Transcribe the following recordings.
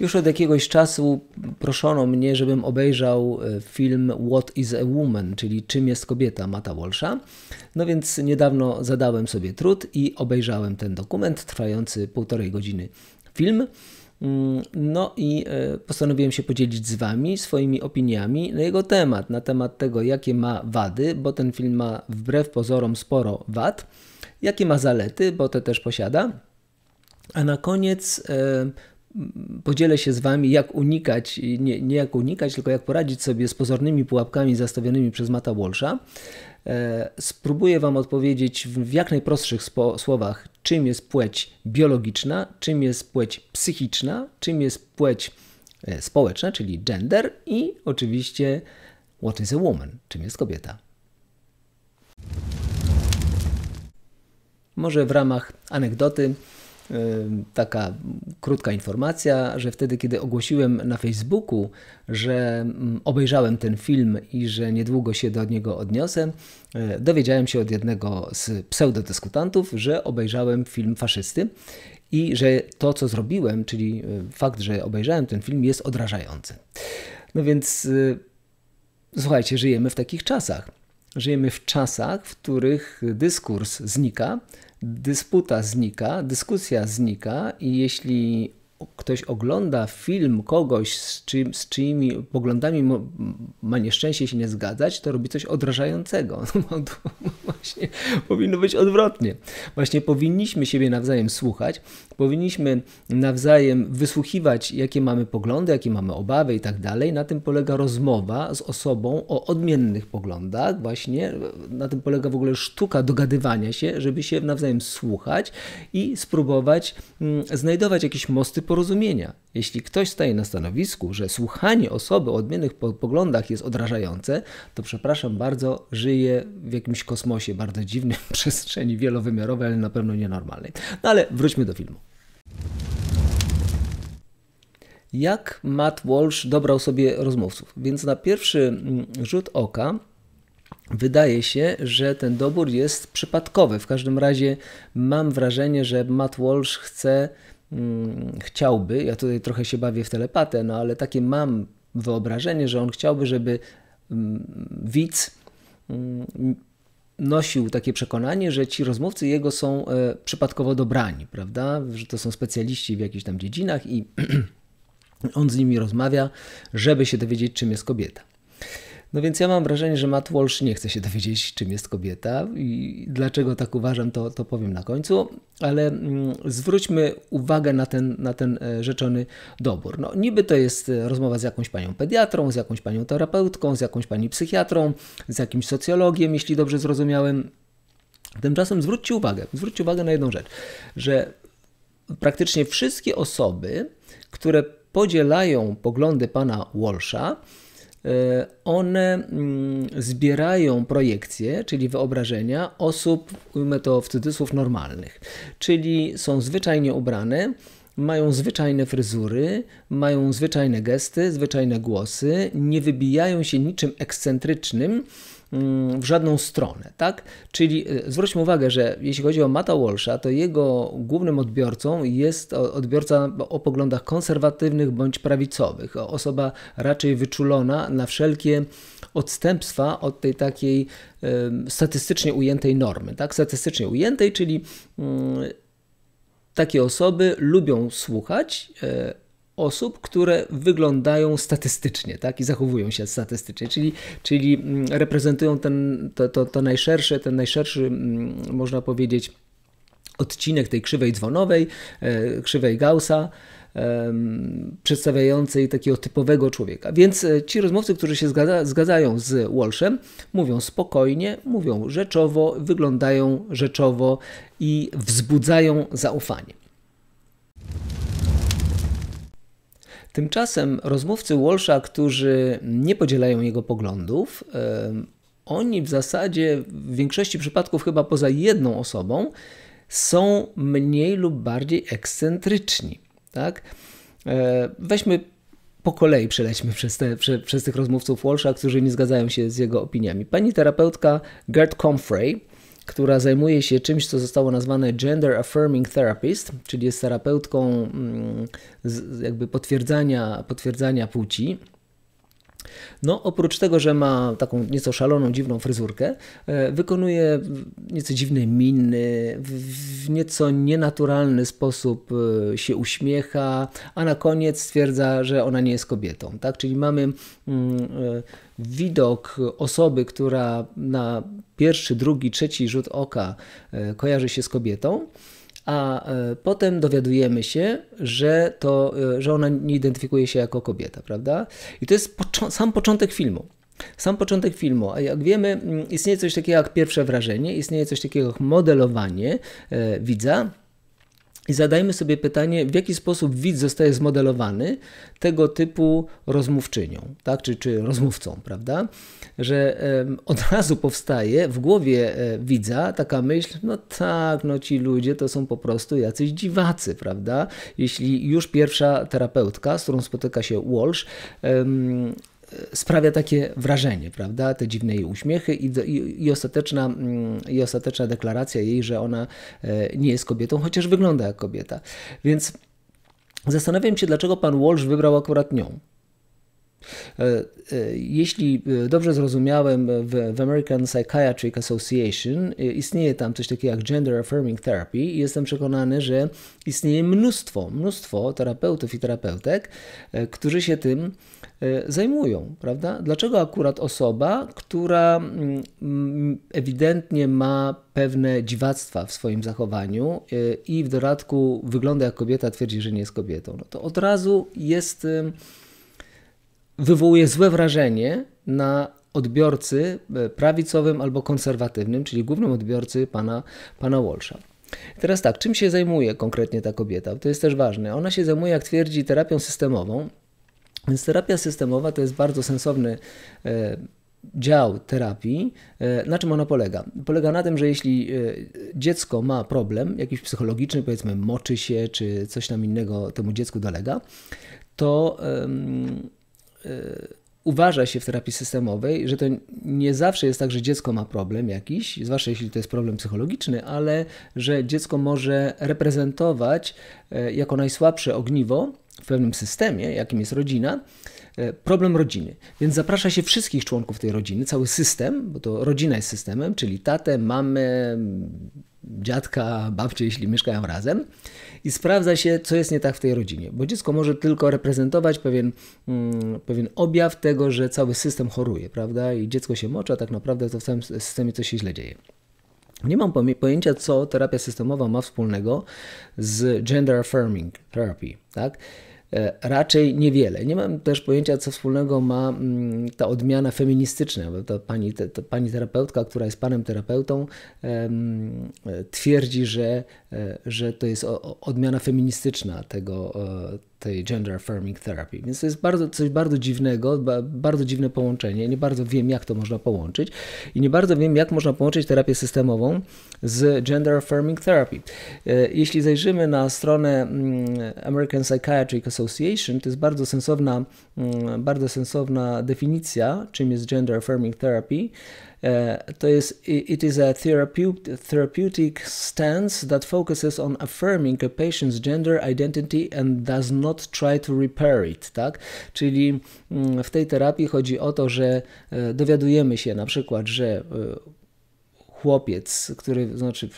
Już od jakiegoś czasu proszono mnie, żebym obejrzał e, film What is a Woman, czyli Czym jest kobieta Mata Walsha. No więc niedawno zadałem sobie trud i obejrzałem ten dokument trwający półtorej godziny film. Mm, no i e, postanowiłem się podzielić z Wami swoimi opiniami na jego temat, na temat tego, jakie ma wady, bo ten film ma wbrew pozorom sporo wad, jakie ma zalety, bo te też posiada. A na koniec e, podzielę się z Wami, jak unikać, nie, nie jak unikać, tylko jak poradzić sobie z pozornymi pułapkami zastawionymi przez Mata Walsha. E, spróbuję Wam odpowiedzieć w jak najprostszych słowach, czym jest płeć biologiczna, czym jest płeć psychiczna, czym jest płeć e, społeczna, czyli gender i oczywiście what is a woman, czym jest kobieta. Może w ramach anegdoty taka krótka informacja, że wtedy, kiedy ogłosiłem na Facebooku, że mm, obejrzałem ten film i że niedługo się do niego odniosę, e, dowiedziałem się od jednego z pseudodyskutantów, że obejrzałem film faszysty i że to, co zrobiłem, czyli e, fakt, że obejrzałem ten film, jest odrażający. No więc e, słuchajcie, żyjemy w takich czasach. Żyjemy w czasach, w których dyskurs znika, dysputa znika, dyskusja znika i jeśli ktoś ogląda film kogoś, z, czym, z czyimi poglądami ma nieszczęście się nie zgadzać, to robi coś odrażającego. No właśnie powinno być odwrotnie. Właśnie powinniśmy siebie nawzajem słuchać, powinniśmy nawzajem wysłuchiwać, jakie mamy poglądy, jakie mamy obawy i tak dalej. Na tym polega rozmowa z osobą o odmiennych poglądach, właśnie na tym polega w ogóle sztuka dogadywania się, żeby się nawzajem słuchać i spróbować mm, znajdować jakieś mosty porozumienia. Jeśli ktoś staje na stanowisku, że słuchanie osoby o odmiennych poglądach jest odrażające, to przepraszam bardzo, żyje w jakimś kosmosie bardzo dziwnym, przestrzeni wielowymiarowej, ale na pewno nienormalnej. No ale wróćmy do filmu. Jak Matt Walsh dobrał sobie rozmówców? Więc na pierwszy mm, rzut oka Wydaje się, że ten dobór jest przypadkowy. W każdym razie mam wrażenie, że Matt Walsh chce Mm, chciałby, ja tutaj trochę się bawię w telepatę, no ale takie mam wyobrażenie, że on chciałby, żeby mm, widz mm, nosił takie przekonanie, że ci rozmówcy jego są e, przypadkowo dobrani, prawda? Że to są specjaliści w jakichś tam dziedzinach i on z nimi rozmawia, żeby się dowiedzieć, czym jest kobieta. No więc ja mam wrażenie, że Matt Walsh nie chce się dowiedzieć, czym jest kobieta i dlaczego tak uważam, to, to powiem na końcu, ale mm, zwróćmy uwagę na ten, na ten e, rzeczony dobór. No, niby to jest e, rozmowa z jakąś panią pediatrą, z jakąś panią terapeutką, z jakąś pani psychiatrą, z jakimś socjologiem, jeśli dobrze zrozumiałem. Tymczasem zwróćcie uwagę, zwróćcie uwagę na jedną rzecz, że praktycznie wszystkie osoby, które podzielają poglądy pana Walsha, E, one mm, zbierają projekcje, czyli wyobrażenia osób, ujmę to w cudzysłów, normalnych. Czyli są zwyczajnie ubrane, mają zwyczajne fryzury, mają zwyczajne gesty, zwyczajne głosy, nie wybijają się niczym ekscentrycznym, w żadną stronę, tak? Czyli y, zwróćmy uwagę, że jeśli chodzi o Mata Walsha, to jego głównym odbiorcą jest odbiorca o poglądach konserwatywnych bądź prawicowych. Osoba raczej wyczulona na wszelkie odstępstwa od tej takiej statystycznie ujętej normy, tak? Statystycznie ujętej, czyli mm, takie osoby lubią słuchać y, osób, które wyglądają statystycznie tak? i zachowują się statystycznie, czyli, czyli mm, reprezentują ten, to, to, to najszersze, ten najszerszy, mm, można powiedzieć, odcinek tej krzywej dzwonowej, e, krzywej Gaussa, przedstawiającej takiego typowego człowieka. Więc e, ci rozmówcy, którzy się zgadza, zgadzają z Walshem, mówią spokojnie, mówią rzeczowo, wyglądają rzeczowo i wzbudzają zaufanie. Tymczasem rozmówcy Walsha, którzy nie podzielają jego poglądów, oni w zasadzie w większości przypadków, chyba poza jedną osobą, są mniej lub bardziej ekscentryczni. Tak? E, weźmy po kolei przelećmy przez, te, przez, przez tych rozmówców Walsha, którzy nie zgadzają się z jego opiniami. Pani terapeutka Gert Comfrey która zajmuje się czymś, co zostało nazwane Gender Affirming Therapist, czyli jest terapeutką mm, jakby potwierdzania, potwierdzania płci. No, oprócz tego, że ma taką nieco szaloną, dziwną fryzurkę, e, wykonuje nieco dziwne miny, w nieco nienaturalny sposób e, się uśmiecha, a na koniec stwierdza, że ona nie jest kobietą. Tak? Czyli mamy mm, e, widok osoby, która na pierwszy, drugi, trzeci rzut oka kojarzy się z kobietą a e, potem dowiadujemy się, że, to, e, że ona nie identyfikuje się jako kobieta, prawda? I to jest sam początek filmu. Sam początek filmu, a jak wiemy, mm, istnieje coś takiego jak pierwsze wrażenie, istnieje coś takiego jak modelowanie e, widza. I zadajmy sobie pytanie, w jaki sposób widz zostaje zmodelowany tego typu rozmówczynią, tak? czy, czy rozmówcą, prawda? Że um, od razu powstaje w głowie e, widza taka myśl, no tak, no ci ludzie to są po prostu jacyś dziwacy, prawda? Jeśli już pierwsza terapeutka, z którą spotyka się Walsh, um, sprawia takie wrażenie, prawda? Te dziwne jej uśmiechy i, i, i, ostateczna, mm, i ostateczna deklaracja jej, że ona e, nie jest kobietą, chociaż wygląda jak kobieta. Więc zastanawiam się, dlaczego pan Walsh wybrał akurat nią. E, e, jeśli dobrze zrozumiałem, w, American Psychiatric Association istnieje tam coś takiego jak Gender Affirming Therapy i jestem przekonany, że istnieje mnóstwo, mnóstwo terapeutów i terapeutek, którzy się tym E, zajmują, prawda? Dlaczego akurat osoba, która mm, mm, ewidentnie ma pewne dziwactwa w swoim zachowaniu e, i w dodatku wygląda jak kobieta, twierdzi, że nie jest kobietą? No to od razu jest, e, wywołuje złe wrażenie na odbiorcy prawicowym albo konserwatywnym, czyli głównym odbiorcy pana, pana Walsha. Teraz tak, czym się zajmuje konkretnie ta kobieta? To jest też ważne. Ona się zajmuje, jak twierdzi, terapią systemową, więc terapia systemowa to jest bardzo sensowny e, dział terapii, e, na czym ona polega? Polega na tym, że jeśli e, dziecko ma problem, jakiś psychologiczny, powiedzmy, moczy się, czy coś tam innego temu dziecku dolega, to uważa się w terapii systemowej, że to nie zawsze jest tak, że dziecko ma problem jakiś, zwłaszcza jeśli to jest problem psychologiczny, ale że dziecko może reprezentować jako najsłabsze ogniwo w pewnym systemie, jakim jest rodzina, e, problem rodziny. Więc zaprasza się wszystkich członków tej rodziny, cały system, bo to rodzina jest systemem, czyli tatę, mamę, dziadka, babcię, jeśli mieszkają razem, i sprawdza się, co jest nie tak w tej rodzinie, bo dziecko może tylko reprezentować pewien, mm, pewien objaw tego, że cały system choruje, prawda? I dziecko się mocza, tak naprawdę to w całym systemie coś się źle dzieje. Nie mam pojęcia, co terapia systemowa ma wspólnego z gender affirming therapy, tak? E, raczej niewiele. Nie mam też pojęcia, co wspólnego ma mm, ta odmiana feministyczna, bo ta pani, ta, ta pani terapeutka, która jest panem terapeutą, e, twierdzi, że, e, że to jest odmiana feministyczna tego, tej gender affirming therapy. Więc to jest bardzo, coś bardzo dziwnego, bardzo dziwne połączenie. Nie bardzo wiem, jak to można połączyć i nie bardzo wiem, jak można połączyć terapię systemową z gender affirming therapy. E, jeśli zajrzymy na stronę mm, American Psychiatric Association, to jest bardzo sensowna, mm, bardzo sensowna definicja, czym jest gender affirming therapy. E, to jest It is a therapeutic stance that focuses on affirming a patient's gender identity and does not try to repair it, tak? Czyli mm, w tej terapii chodzi o to, że e, dowiadujemy się na przykład, że e, chłopiec, który znaczy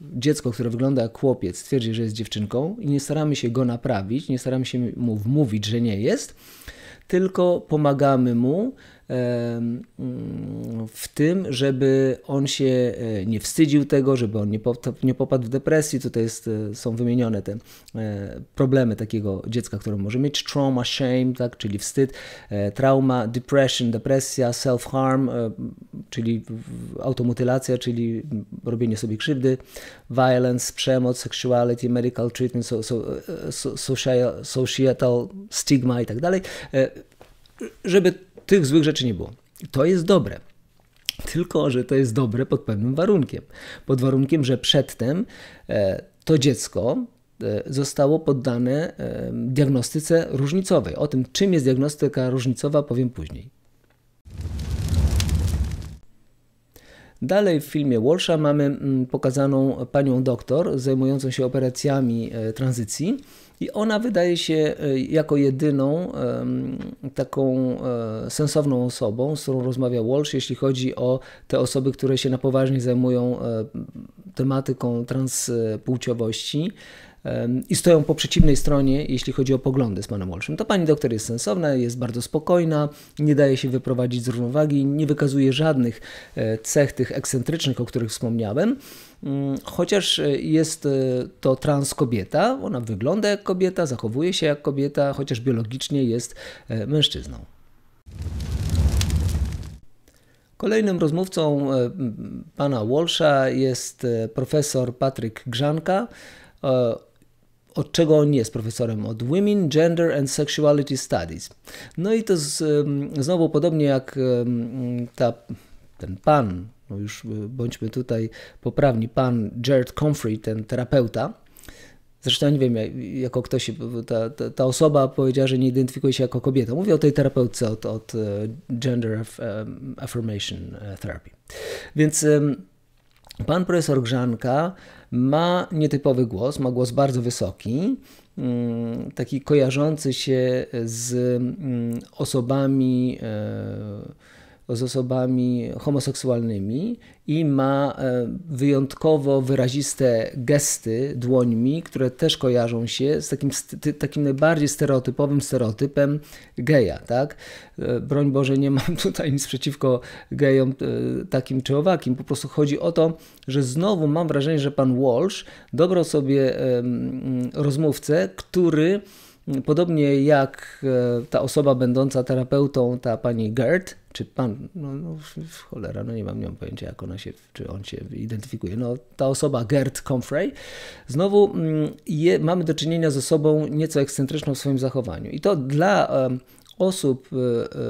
dziecko, które wygląda jak chłopiec, twierdzi, że jest dziewczynką i nie staramy się go naprawić, nie staramy się mu wmówić, że nie jest, tylko pomagamy mu Mm, w tym, żeby on się e, nie wstydził tego, żeby on nie popadł w depresję. Tutaj jest, e, są wymienione te e, problemy takiego dziecka, które może mieć. Trauma, shame, tak, czyli wstyd, trauma, depression, depresja, self-harm, czyli automutylacja, czyli robienie sobie krzywdy, violence, przemoc, sexuality, medical treatment, so, so, so, social, societal stigma i tak dalej. Żeby tych złych rzeczy nie było. To jest dobre. Tylko, że to jest dobre pod pewnym warunkiem. Pod warunkiem, że przedtem e, to dziecko e, zostało poddane e, diagnostyce różnicowej. O tym, czym jest diagnostyka różnicowa, powiem później. Dalej w filmie Walsha mamy mm, pokazaną panią doktor zajmującą się operacjami e, tranzycji. I ona wydaje się e, jako jedyną taką e, sensowną osobą, z którą rozmawia Walsh, jeśli chodzi o te osoby, które się na poważnie zajmują tematyką transpłciowości i stoją po przeciwnej stronie, jeśli chodzi o poglądy z panem Walshem. To pani doktor jest sensowna, jest bardzo spokojna, nie daje się wyprowadzić z równowagi, nie wykazuje żadnych e, cech tych ekscentrycznych, o których wspomniałem. Mm, chociaż e, jest e, to trans kobieta, ona wygląda jak kobieta, zachowuje się jak kobieta, chociaż biologicznie jest mężczyzną. Kolejnym rozmówcą pana Walsha jest profesor Patryk Grzanka od czego on jest profesorem? Od Women, Gender and Sexuality Studies. No i to z, znowu podobnie jak ta, ten pan, no już e, bądźmy tutaj poprawni, pan Jared Comfrey, ten terapeuta, Zresztą nie wiem, jako ktoś, ta, ta, ta, osoba powiedziała, że nie identyfikuje się jako kobieta. Mówię o tej terapeutce od, od e, Gender Affirmation e, Therapy. Więc pan profesor Grzanka ma nietypowy głos, ma głos bardzo wysoki, mm, taki kojarzący się z mm, osobami e, z osobami homoseksualnymi i ma e, wyjątkowo wyraziste gesty dłońmi, które też kojarzą się z takim, takim najbardziej stereotypowym stereotypem geja. Tak? E, broń Boże, nie mam tutaj nic przeciwko gejom e, takim czy owakim. Po prostu chodzi o to, że znowu mam wrażenie, że pan Walsh dobrał sobie rozmówcę, który Podobnie jak e, ta osoba będąca terapeutą, ta pani Gert, czy pan, no, no cholera, no nie mam, nie mam pojęcia, jak ona się, czy on się identyfikuje. No, ta osoba Gert Comfrey, znowu mm, je, mamy do czynienia z osobą nieco ekscentryczną w swoim zachowaniu. I to dla osób e,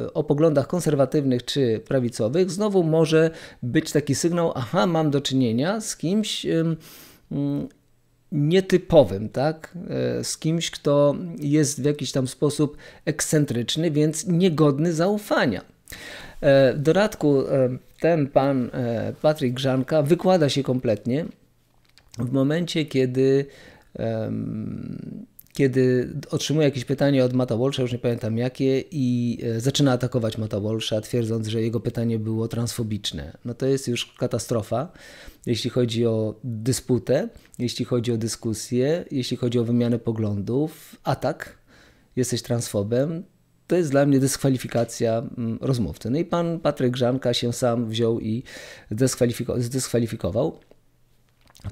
e, o poglądach konserwatywnych czy prawicowych znowu może być taki sygnał, aha, mam do czynienia z kimś mm, nietypowym, tak? E, z kimś, kto jest w jakiś tam sposób ekscentryczny, więc niegodny zaufania. E, w dodatku e, ten pan Patryk Grzanka wykłada się kompletnie w momencie, kiedy kiedy otrzymuje jakieś pytanie od Mata Walsha, już nie pamiętam jakie, i zaczyna atakować Mata Walsha, twierdząc, że jego pytanie było transfobiczne. No to jest już katastrofa jeśli chodzi o dysputę, jeśli chodzi o dyskusję, jeśli chodzi o wymianę poglądów, a tak jesteś transfobem, to jest dla mnie dyskwalifikacja mm, rozmówcy. No i pan Patryk Grzanka się sam wziął i zdyskwalifikował.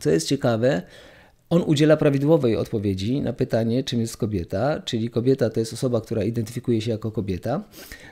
Co jest ciekawe, on udziela prawidłowej odpowiedzi na pytanie, czym jest kobieta, czyli kobieta to jest osoba, która identyfikuje się jako kobieta,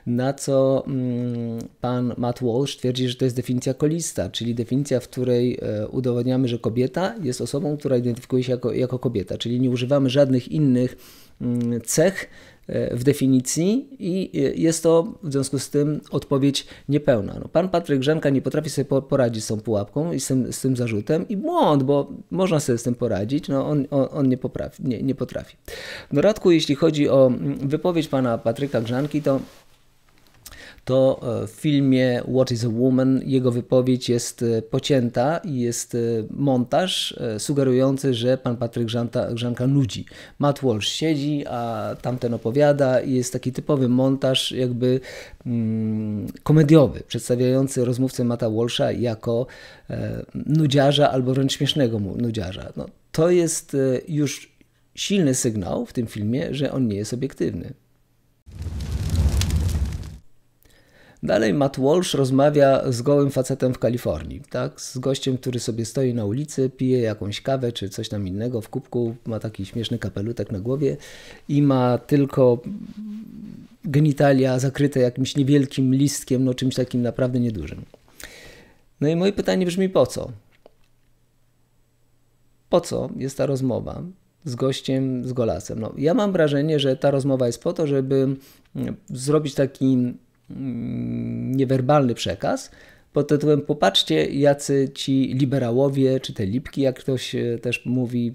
na co mm, pan Matt Walsh twierdzi, że to jest definicja kolista, czyli definicja, w której e, udowodniamy, że kobieta jest osobą, która identyfikuje się jako, jako kobieta, czyli nie używamy żadnych innych mm, cech E, w definicji i e, jest to w związku z tym odpowiedź niepełna. No, pan Patryk Grzenka nie potrafi sobie poradzić z tą pułapką i z tym, z tym zarzutem i błąd, bo można sobie z tym poradzić, no on, on, nie, poprawi, nie, nie potrafi. W no, dodatku, jeśli chodzi o mm, wypowiedź pana Patryka Grzanki, to to e, w filmie What is a Woman jego wypowiedź jest e, pocięta i jest e, montaż sugerujący, że pan Patryk Żanta, Żanka nudzi. Matt Walsh siedzi, a tamten opowiada i jest taki typowy montaż jakby mm, komediowy, przedstawiający rozmówcę Matta Walsha jako e, nudziarza albo wręcz śmiesznego nudziarza. No, to jest już silny sygnał w tym filmie, że on nie jest obiektywny. Dalej Matt Walsh rozmawia z gołym facetem w Kalifornii, tak? Z gościem, który sobie stoi na ulicy, pije jakąś kawę czy coś tam innego w kubku, ma taki śmieszny kapelutek na głowie i ma tylko genitalia zakryte jakimś niewielkim listkiem, no czymś takim naprawdę niedużym. No i moje pytanie brzmi po co? Po co jest ta rozmowa z gościem, z golasem? No, ja mam wrażenie, że ta rozmowa jest po to, żeby mm, zrobić taki Mm, niewerbalny przekaz pod tytułem popatrzcie jacy ci liberałowie, czy te lipki, jak ktoś e, też mówi,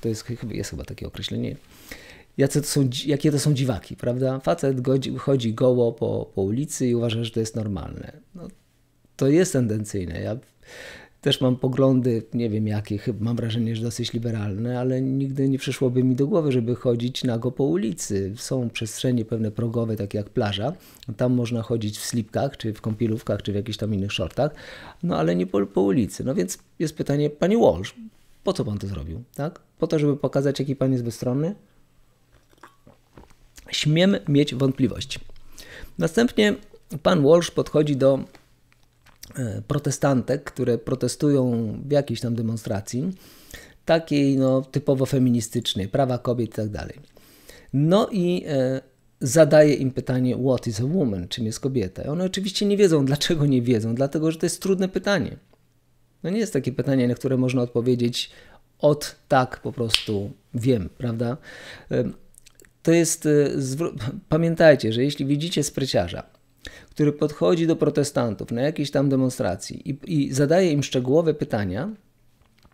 to jest, jest chyba takie określenie, jacy to są, jakie to są dziwaki, prawda? Facet godzi, chodzi goło po, po ulicy i uważa, że to jest normalne. No, to jest tendencyjne. Ja też mam poglądy, nie wiem jakie, mam wrażenie, że dosyć liberalne, ale nigdy nie przyszłoby mi do głowy, żeby chodzić nago po ulicy. Są przestrzenie pewne progowe, takie jak plaża. Tam można chodzić w slipkach, czy w kąpielówkach, czy w jakichś tam innych shortach, no ale nie po, po ulicy. No więc jest pytanie, panie Walsh, po co pan to zrobił? Tak? Po to, żeby pokazać, jaki pan jest bezstronny? Śmiem mieć wątpliwości. Następnie pan Walsh podchodzi do E, protestantek, które protestują w jakiejś tam demonstracji, takiej no, typowo feministycznej, prawa kobiet i tak dalej. No i e, zadaje im pytanie, what is a woman, czym jest kobieta? I one oczywiście nie wiedzą, dlaczego nie wiedzą, dlatego że to jest trudne pytanie. No nie jest takie pytanie, na które można odpowiedzieć od tak po prostu wiem, prawda? E, to jest, e, pamiętajcie, że jeśli widzicie spryciarza, który podchodzi do protestantów na jakiejś tam demonstracji i, i zadaje im szczegółowe pytania,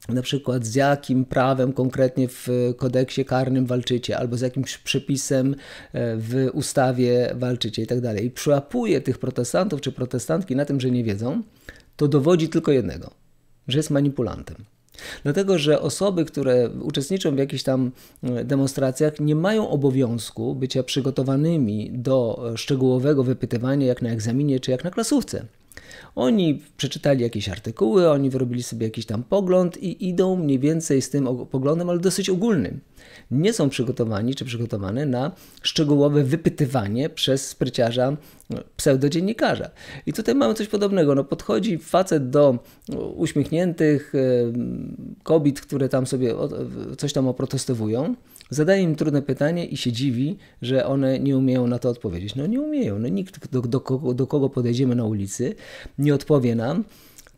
na przykład z jakim prawem konkretnie w kodeksie karnym walczycie, albo z jakimś przepisem e, w ustawie walczycie i tak dalej, i przyłapuje tych protestantów czy protestantki na tym, że nie wiedzą, to dowodzi tylko jednego, że jest manipulantem. Dlatego, że osoby, które uczestniczą w jakichś tam e, demonstracjach, nie mają obowiązku bycia przygotowanymi do e, szczegółowego wypytywania, jak na egzaminie czy jak na klasówce. Oni przeczytali jakieś artykuły, oni wyrobili sobie jakiś tam pogląd i idą mniej więcej z tym poglądem, ale dosyć ogólnym. Nie są przygotowani czy przygotowane na szczegółowe wypytywanie przez spryciarza no, pseudodziennikarza. I tutaj mamy coś podobnego. No podchodzi facet do no, uśmiechniętych kobiet, które tam sobie coś tam oprotestowują Zadaje im trudne pytanie i się dziwi, że one nie umieją na to odpowiedzieć. No nie umieją. No nikt, do, do, kogo, do kogo podejdziemy na ulicy, nie odpowie nam,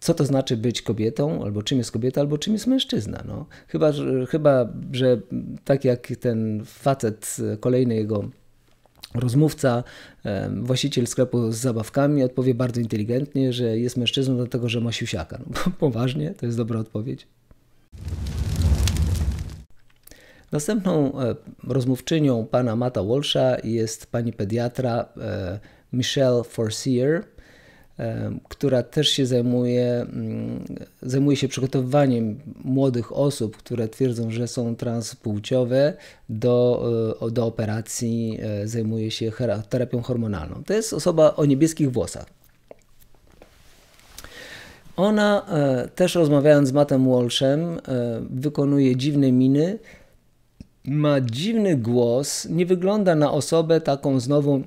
co to znaczy być kobietą, albo czym jest kobieta, albo czym jest mężczyzna. No. Chyba, że, chyba, że tak jak ten facet, kolejny jego rozmówca, właściciel sklepu z zabawkami odpowie bardzo inteligentnie, że jest mężczyzną dlatego, że ma siusiaka. No, poważnie, to jest dobra odpowiedź. Następną e, rozmówczynią pana Mata Walsha jest pani pediatra e, Michelle Forsier, e, która też się zajmuje, mm, zajmuje się przygotowywaniem młodych osób, które twierdzą, że są transpłciowe, do, do operacji, zajmuje się terapią hormonalną. To jest osoba o niebieskich włosach. Ona też rozmawiając z Mattem Walshem wykonuje dziwne miny, ma dziwny głos, nie wygląda na osobę taką znowu,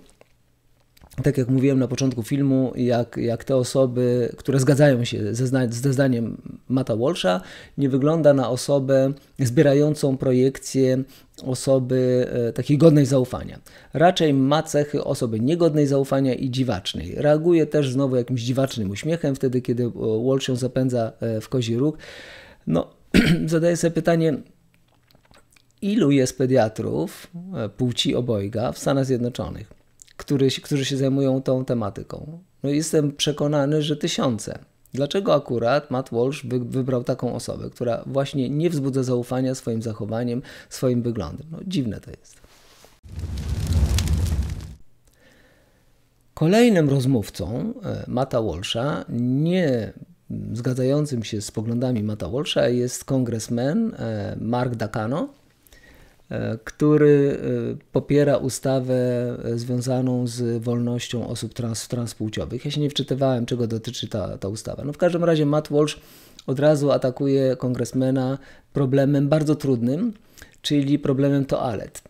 tak jak mówiłem na początku filmu, jak, jak te osoby, które zgadzają się ze, zna, ze zdaniem Mata Walsha, nie wygląda na osobę zbierającą projekcję osoby e, takiej godnej zaufania. Raczej ma cechy osoby niegodnej zaufania i dziwacznej. Reaguje też znowu jakimś dziwacznym uśmiechem wtedy, kiedy e, Walsh ją zapędza e, w kozi róg. No, zadaję sobie pytanie, ilu jest pediatrów e, płci obojga w Stanach Zjednoczonych, który, którzy się zajmują tą tematyką? No jestem przekonany, że tysiące. Dlaczego akurat Matt Walsh wybrał taką osobę, która właśnie nie wzbudza zaufania swoim zachowaniem, swoim wyglądem? No, dziwne to jest. Kolejnym rozmówcą e, Mata Walsha, nie zgadzającym się z poglądami Mata Walsha, jest kongresmen e, Mark Dacano, E, który e, popiera ustawę e, związaną z wolnością osób trans, transpłciowych. Ja się nie wczytywałem, czego dotyczy ta, ta ustawa. No w każdym razie Matt Walsh od razu atakuje kongresmena problemem bardzo trudnym, czyli problemem toalet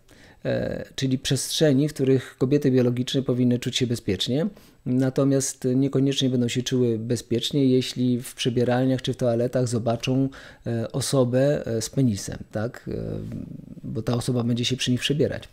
czyli przestrzeni, w których kobiety biologiczne powinny czuć się bezpiecznie natomiast niekoniecznie będą się czuły bezpiecznie, jeśli w przebieralniach czy w toaletach zobaczą e, osobę e, z penisem, tak? E, bo ta osoba będzie się przy nich przebierać.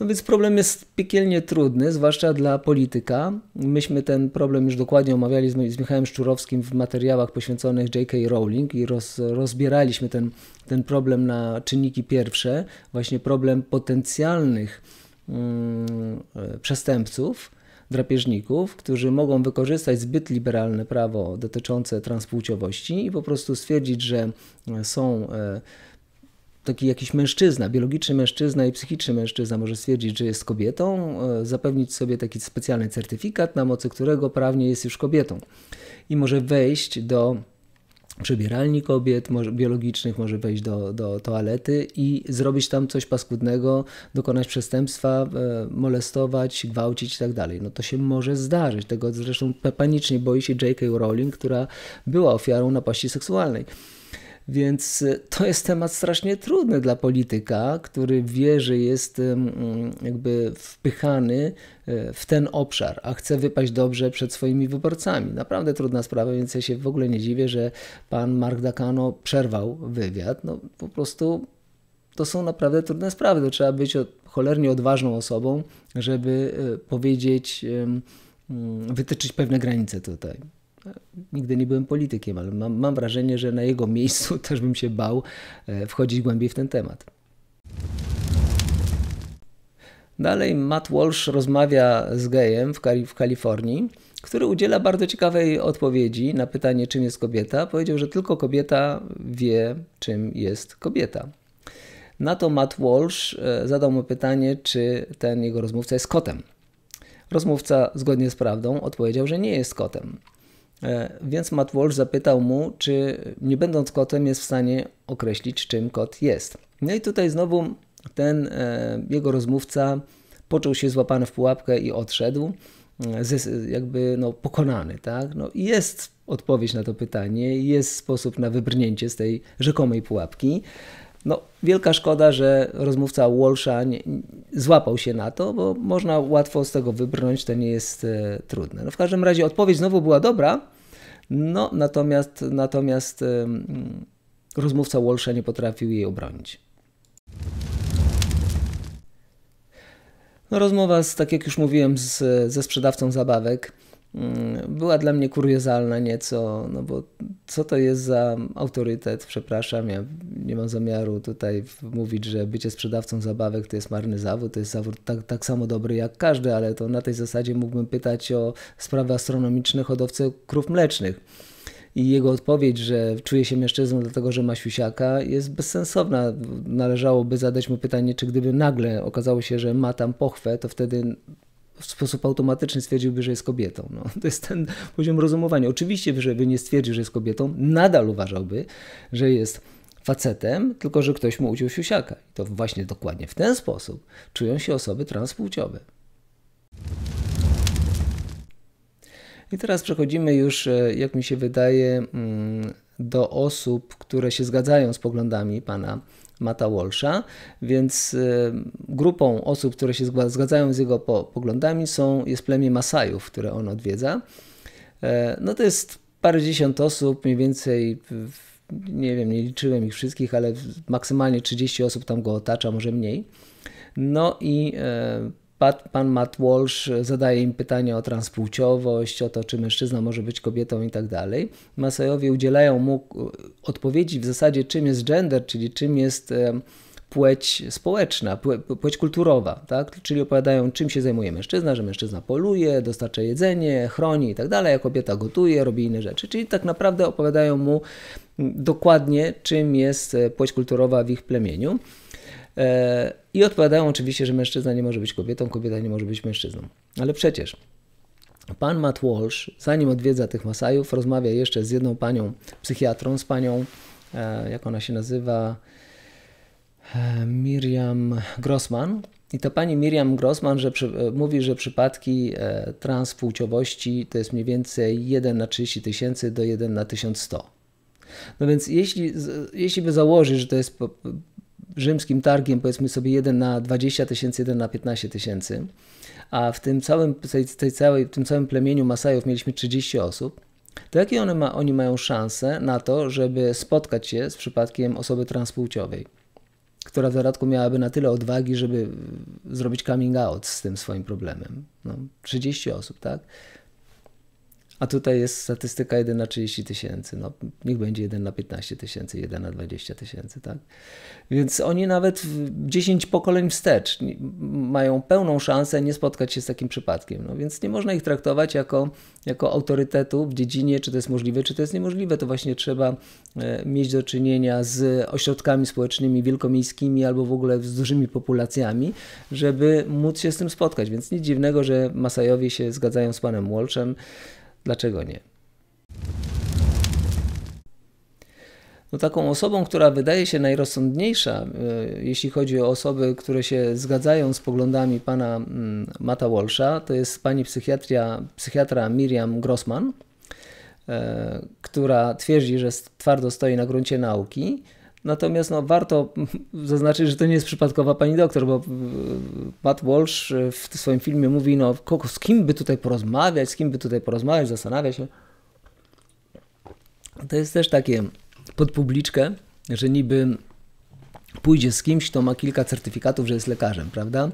No więc problem jest piekielnie trudny, zwłaszcza dla polityka. Myśmy ten problem już dokładnie omawiali z, Michałem Szczurowskim w materiałach poświęconych J.K. Rowling i roz, rozbieraliśmy ten, ten problem na czynniki pierwsze, właśnie problem potencjalnych mm, przestępców drapieżników, którzy mogą wykorzystać zbyt liberalne prawo dotyczące transpłciowości i po prostu stwierdzić, że są e, taki jakiś mężczyzna, biologiczny mężczyzna i psychiczny mężczyzna może stwierdzić, że jest kobietą, e, zapewnić sobie taki specjalny certyfikat, na mocy którego prawnie jest już kobietą i może wejść do przebieralni kobiet może, biologicznych, może wejść do, do toalety i zrobić tam coś paskudnego, dokonać przestępstwa, e, molestować, gwałcić i tak dalej. No to się może zdarzyć. Tego zresztą panicznie boi się J.K. Rowling, która była ofiarą napaści seksualnej. Więc y, to jest temat strasznie trudny dla polityka, który wie, że jest y, jakby wpychany y, w ten obszar, a chce wypaść dobrze przed swoimi wyborcami. Naprawdę trudna sprawa, więc ja się w ogóle nie dziwię, że pan Mark Dacano przerwał wywiad. No po prostu to są naprawdę trudne sprawy. To trzeba być cholernie odważną osobą, żeby powiedzieć, wytyczyć pewne granice tutaj. Nigdy nie byłem politykiem, ale mam, mam wrażenie, że na jego miejscu też bym się bał e, wchodzić głębiej w ten temat. Dalej Matt Walsh rozmawia z gejem w, w, Kalifornii, który udziela bardzo ciekawej odpowiedzi na pytanie, czym jest kobieta. Powiedział, że tylko kobieta wie, czym jest kobieta. Na to Matt Walsh e, zadał mu pytanie, czy ten jego rozmówca jest kotem. Rozmówca, zgodnie z prawdą, odpowiedział, że nie jest kotem. E, więc Matt Walsh zapytał mu, czy nie będąc kotem jest w stanie określić, czym kot jest. No i tutaj znowu ten e, jego rozmówca poczuł się złapany w pułapkę i odszedł, e, jakby no, pokonany. Tak? No, jest odpowiedź na to pytanie, jest sposób na wybrnięcie z tej rzekomej pułapki. No, wielka szkoda, że rozmówca Walsha nie, złapał się na to, bo można łatwo z tego wybrnąć, to nie jest e, trudne. No, w każdym razie odpowiedź znowu była dobra, no, natomiast, natomiast e, rozmówca Walsha nie potrafił jej obronić. No, rozmowa, z, tak jak już mówiłem, z, ze sprzedawcą zabawek Mm, była dla mnie kuriozalna nieco, no bo co to jest za autorytet, przepraszam, ja nie mam zamiaru tutaj mówić, że bycie sprzedawcą zabawek to jest marny zawód, to jest zawód tak, tak samo dobry jak każdy, ale to na tej zasadzie mógłbym pytać o sprawy astronomiczne hodowcy krów mlecznych. I jego odpowiedź, że czuje się mężczyzną dlatego, że ma siusiaka, jest bezsensowna. Należałoby zadać mu pytanie, czy gdyby nagle okazało się, że ma tam pochwę, to wtedy w sposób automatyczny stwierdziłby, że jest kobietą. No, to jest ten poziom rozumowania. Oczywiście, żeby nie stwierdził, że jest kobietą, nadal uważałby, że jest facetem, tylko że ktoś mu uciął siusiaka. I to właśnie dokładnie w ten sposób czują się osoby transpłciowe. I teraz przechodzimy już, e, jak mi się wydaje, mm, do osób, które się zgadzają z poglądami pana Mata Walsha, więc y, grupą osób, które się zgadzają z jego poglądami są, jest plemię Masajów, które on odwiedza. E, no to jest parędziesiąt osób, mniej więcej nie wiem, nie liczyłem ich wszystkich, ale maksymalnie 30 osób tam go otacza, może mniej. No i e, Pat, pan Matt Walsh e, zadaje im pytania o transpłciowość, o to, czy mężczyzna może być kobietą i tak dalej. Masajowie udzielają mu e, odpowiedzi w zasadzie, czym jest gender, czyli czym jest e, płeć społeczna, płeć kulturowa, tak? czyli opowiadają, czym się zajmuje mężczyzna, że mężczyzna poluje, dostarcza jedzenie, chroni i tak dalej, a kobieta gotuje, robi inne rzeczy. Czyli tak naprawdę opowiadają mu dokładnie, czym jest płeć kulturowa w ich plemieniu. E, I odpowiadają oczywiście, że mężczyzna nie może być kobietą, kobieta nie może być mężczyzną. Ale przecież pan Matt Walsh, zanim odwiedza tych Masajów, rozmawia jeszcze z jedną panią psychiatrą, z panią, e, jak ona się nazywa, e, Miriam Grossman. I to pani Miriam Grossman że przy, mówi, że przypadki e, transpłciowości to jest mniej więcej 1 na 30 tysięcy do 1 na 1100. No więc jeśli, z, jeśli by założyć, że to jest po, rzymskim targiem powiedzmy sobie 1 na 20 tysięcy, 1 na 15 tysięcy, a w tym całym, tej, tej całej, tym całym plemieniu Masajów mieliśmy 30 osób, to jakie one ma, oni mają szanse na to, żeby spotkać się z przypadkiem osoby transpłciowej, która w dodatku miałaby na tyle odwagi, żeby zrobić coming out z tym swoim problemem? No, 30 osób, tak? A tutaj jest statystyka 1 na 30 tysięcy. No, niech będzie 1 na 15 tysięcy, 1 na 20 tysięcy, tak? Więc oni nawet 10 pokoleń wstecz mają pełną szansę nie spotkać się z takim przypadkiem. No, więc nie można ich traktować jako, jako autorytetu w dziedzinie, czy to jest możliwe, czy to jest niemożliwe. To właśnie trzeba e, mieć do czynienia z ośrodkami społecznymi wielkomiejskimi albo w ogóle z dużymi populacjami, żeby móc się z tym spotkać. Więc nic dziwnego, że Masajowie się zgadzają z panem Walshem, Dlaczego nie? No taką osobą, która wydaje się najrozsądniejsza, e, jeśli chodzi o osoby, które się zgadzają z poglądami pana mm, Mata Walsha, to jest pani psychiatria, psychiatra Miriam Grossman, e, która twierdzi, że twardo stoi na gruncie nauki Natomiast no, warto zaznaczyć, że to nie jest przypadkowa pani doktor, bo e, Matt Walsh e, w swoim filmie mówi, no z kim by tutaj porozmawiać, z kim by tutaj porozmawiać, zastanawia się. To jest też takie pod publiczkę, że niby pójdzie z kimś, to ma kilka certyfikatów, że jest lekarzem, prawda?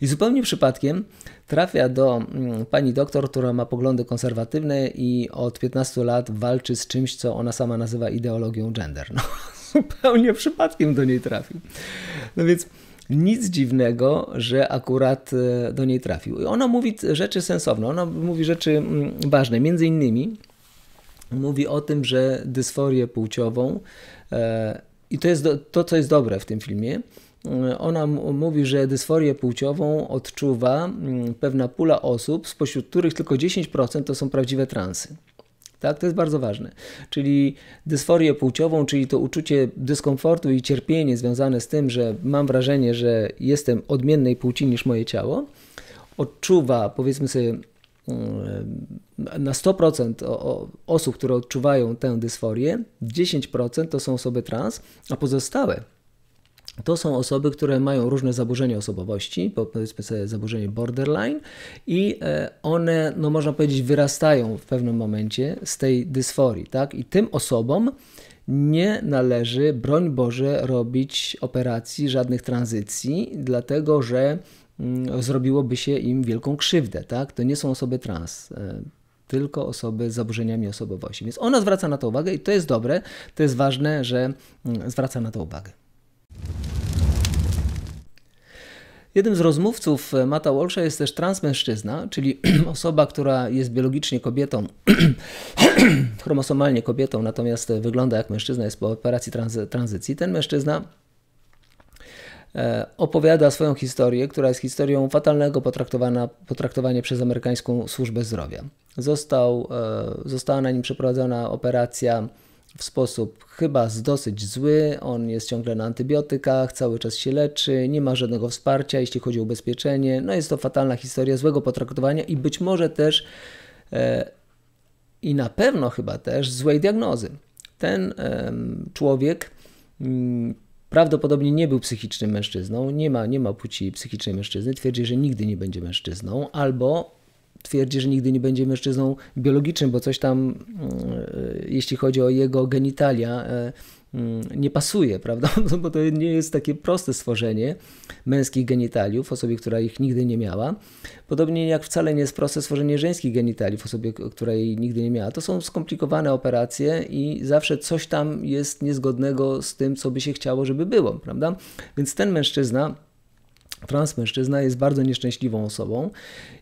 I zupełnie przypadkiem trafia do mm, pani doktor, która ma poglądy konserwatywne i od 15 lat walczy z czymś, co ona sama nazywa ideologią gender. No, zupełnie przypadkiem do niej trafił. No więc nic dziwnego, że akurat e, do niej trafił. I ona mówi rzeczy sensowne, ona mówi rzeczy mm, ważne. Między innymi mówi o tym, że dysforię płciową e, i to jest do, to, co jest dobre w tym filmie. E, ona mówi, że dysforię płciową odczuwa mm, pewna pula osób, spośród których tylko 10% to są prawdziwe transy. Tak? To jest bardzo ważne. Czyli dysforię płciową, czyli to uczucie dyskomfortu i cierpienie związane z tym, że mam wrażenie, że jestem odmiennej płci niż moje ciało, odczuwa powiedzmy sobie mm, na 100% osób, które odczuwają tę dysforię, 10% to są osoby trans, a pozostałe to są osoby, które mają różne zaburzenia osobowości, powiedzmy sobie zaburzenie borderline, i e, one, no można powiedzieć, wyrastają w pewnym momencie z tej dysforii, tak? I tym osobom nie należy, broń Boże, robić operacji, żadnych tranzycji, dlatego że mm, zrobiłoby się im wielką krzywdę, tak? To nie są osoby trans e, tylko osoby z zaburzeniami osobowości. Więc ona zwraca na to uwagę i to jest dobre, to jest ważne, że mm, zwraca na to uwagę. Jednym z rozmówców e, Mata Walsha jest też transmężczyzna, czyli osoba, która jest biologicznie kobietą, chromosomalnie kobietą, natomiast e, wygląda jak mężczyzna, jest po operacji tranzy tranzycji. Ten mężczyzna e, opowiada swoją historię, która jest historią fatalnego potraktowania przez amerykańską służbę zdrowia. Został, została na nim przeprowadzona operacja w sposób chyba dosyć zły. On jest ciągle na antybiotykach, cały czas się leczy, nie ma żadnego wsparcia, jeśli chodzi o ubezpieczenie. No jest to fatalna historia złego potraktowania i być może też e, i na pewno chyba też złej diagnozy. Ten e, człowiek m, mm, prawdopodobnie nie był psychicznym mężczyzną, nie ma, nie ma płci psychicznej mężczyzny, twierdzi, że nigdy nie będzie mężczyzną, albo twierdzi, że nigdy nie będzie mężczyzną biologicznym, bo coś tam, mm, e, jeśli chodzi o jego genitalia, e, mm, nie pasuje, prawda? No, bo to nie jest takie proste stworzenie męskich genitaliów, osobie, która ich nigdy nie miała. Podobnie jak wcale nie jest proste stworzenie żeńskich genitaliów, osobie, która ich nigdy nie miała. To są skomplikowane operacje i zawsze coś tam jest niezgodnego z tym, co by się chciało, żeby było, prawda? Więc ten mężczyzna transmężczyzna jest bardzo nieszczęśliwą osobą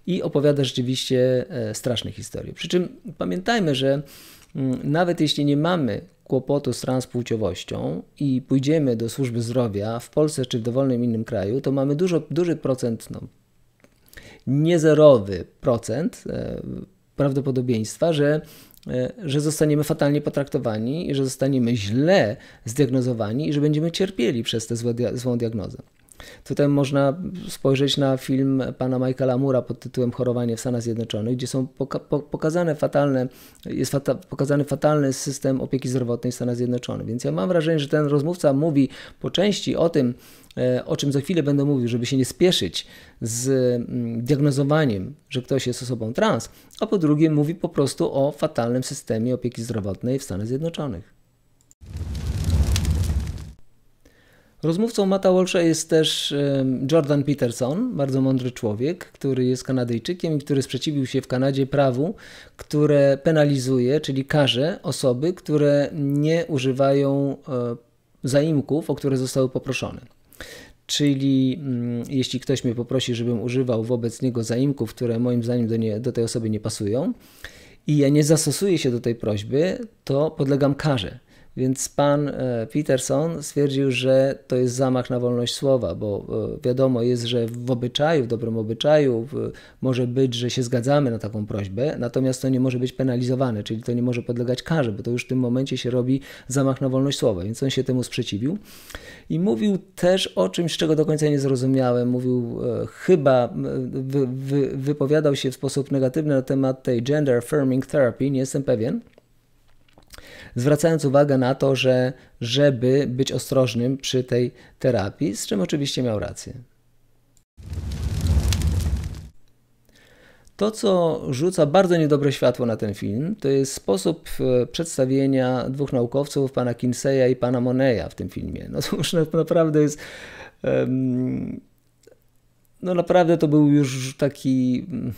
i opowiada rzeczywiście e, straszne historie. Przy czym pamiętajmy, że mm, nawet jeśli nie mamy kłopotu z transpłciowością i pójdziemy do służby zdrowia w Polsce czy w dowolnym innym kraju, to mamy dużo, duży procent, no, niezerowy procent e, prawdopodobieństwa, że e, że zostaniemy fatalnie potraktowani i że zostaniemy źle zdiagnozowani i że będziemy cierpieli przez tę złą diagnozę. Tutaj można spojrzeć na film pana Michaela Mura pod tytułem Chorowanie w Stanach Zjednoczonych, gdzie są poka pokazane fatalne, jest fata pokazany fatalny system opieki zdrowotnej w Stanach Zjednoczonych. Więc ja mam wrażenie, że ten rozmówca mówi po części o tym, e, o czym za chwilę będę mówił, żeby się nie spieszyć z mm, diagnozowaniem, że ktoś jest osobą trans, a po drugie mówi po prostu o fatalnym systemie opieki zdrowotnej w Stanach Zjednoczonych. Rozmówcą Mata Walsha jest też Jordan Peterson, bardzo mądry człowiek, który jest Kanadyjczykiem i który sprzeciwił się w Kanadzie prawu, które penalizuje, czyli karze osoby, które nie używają e, zaimków, o które zostały poproszone. Czyli mm, jeśli ktoś mnie poprosi, żebym używał wobec niego zaimków, które moim zdaniem do, nie, do tej osoby nie pasują, i ja nie zastosuję się do tej prośby, to podlegam karze. Więc pan e, Peterson stwierdził, że to jest zamach na wolność słowa, bo e, wiadomo jest, że w obyczaju, w dobrym obyczaju może być, że się zgadzamy na taką prośbę, natomiast to nie może być penalizowane, czyli to nie może podlegać karze, bo to już w tym momencie się robi zamach na wolność słowa, więc on się temu sprzeciwił. I mówił też o czymś, czego do końca nie zrozumiałem. Mówił e, chyba, wy, wy, wypowiadał się w sposób negatywny na temat tej gender affirming therapy, nie jestem pewien zwracając uwagę na to, że żeby być ostrożnym przy tej terapii, z czym oczywiście miał rację. To, co rzuca bardzo niedobre światło na ten film, to jest sposób e, przedstawienia dwóch naukowców, pana Kinseya i pana Moneya w tym filmie. No to no już naprawdę jest. no naprawdę to był już taki mm,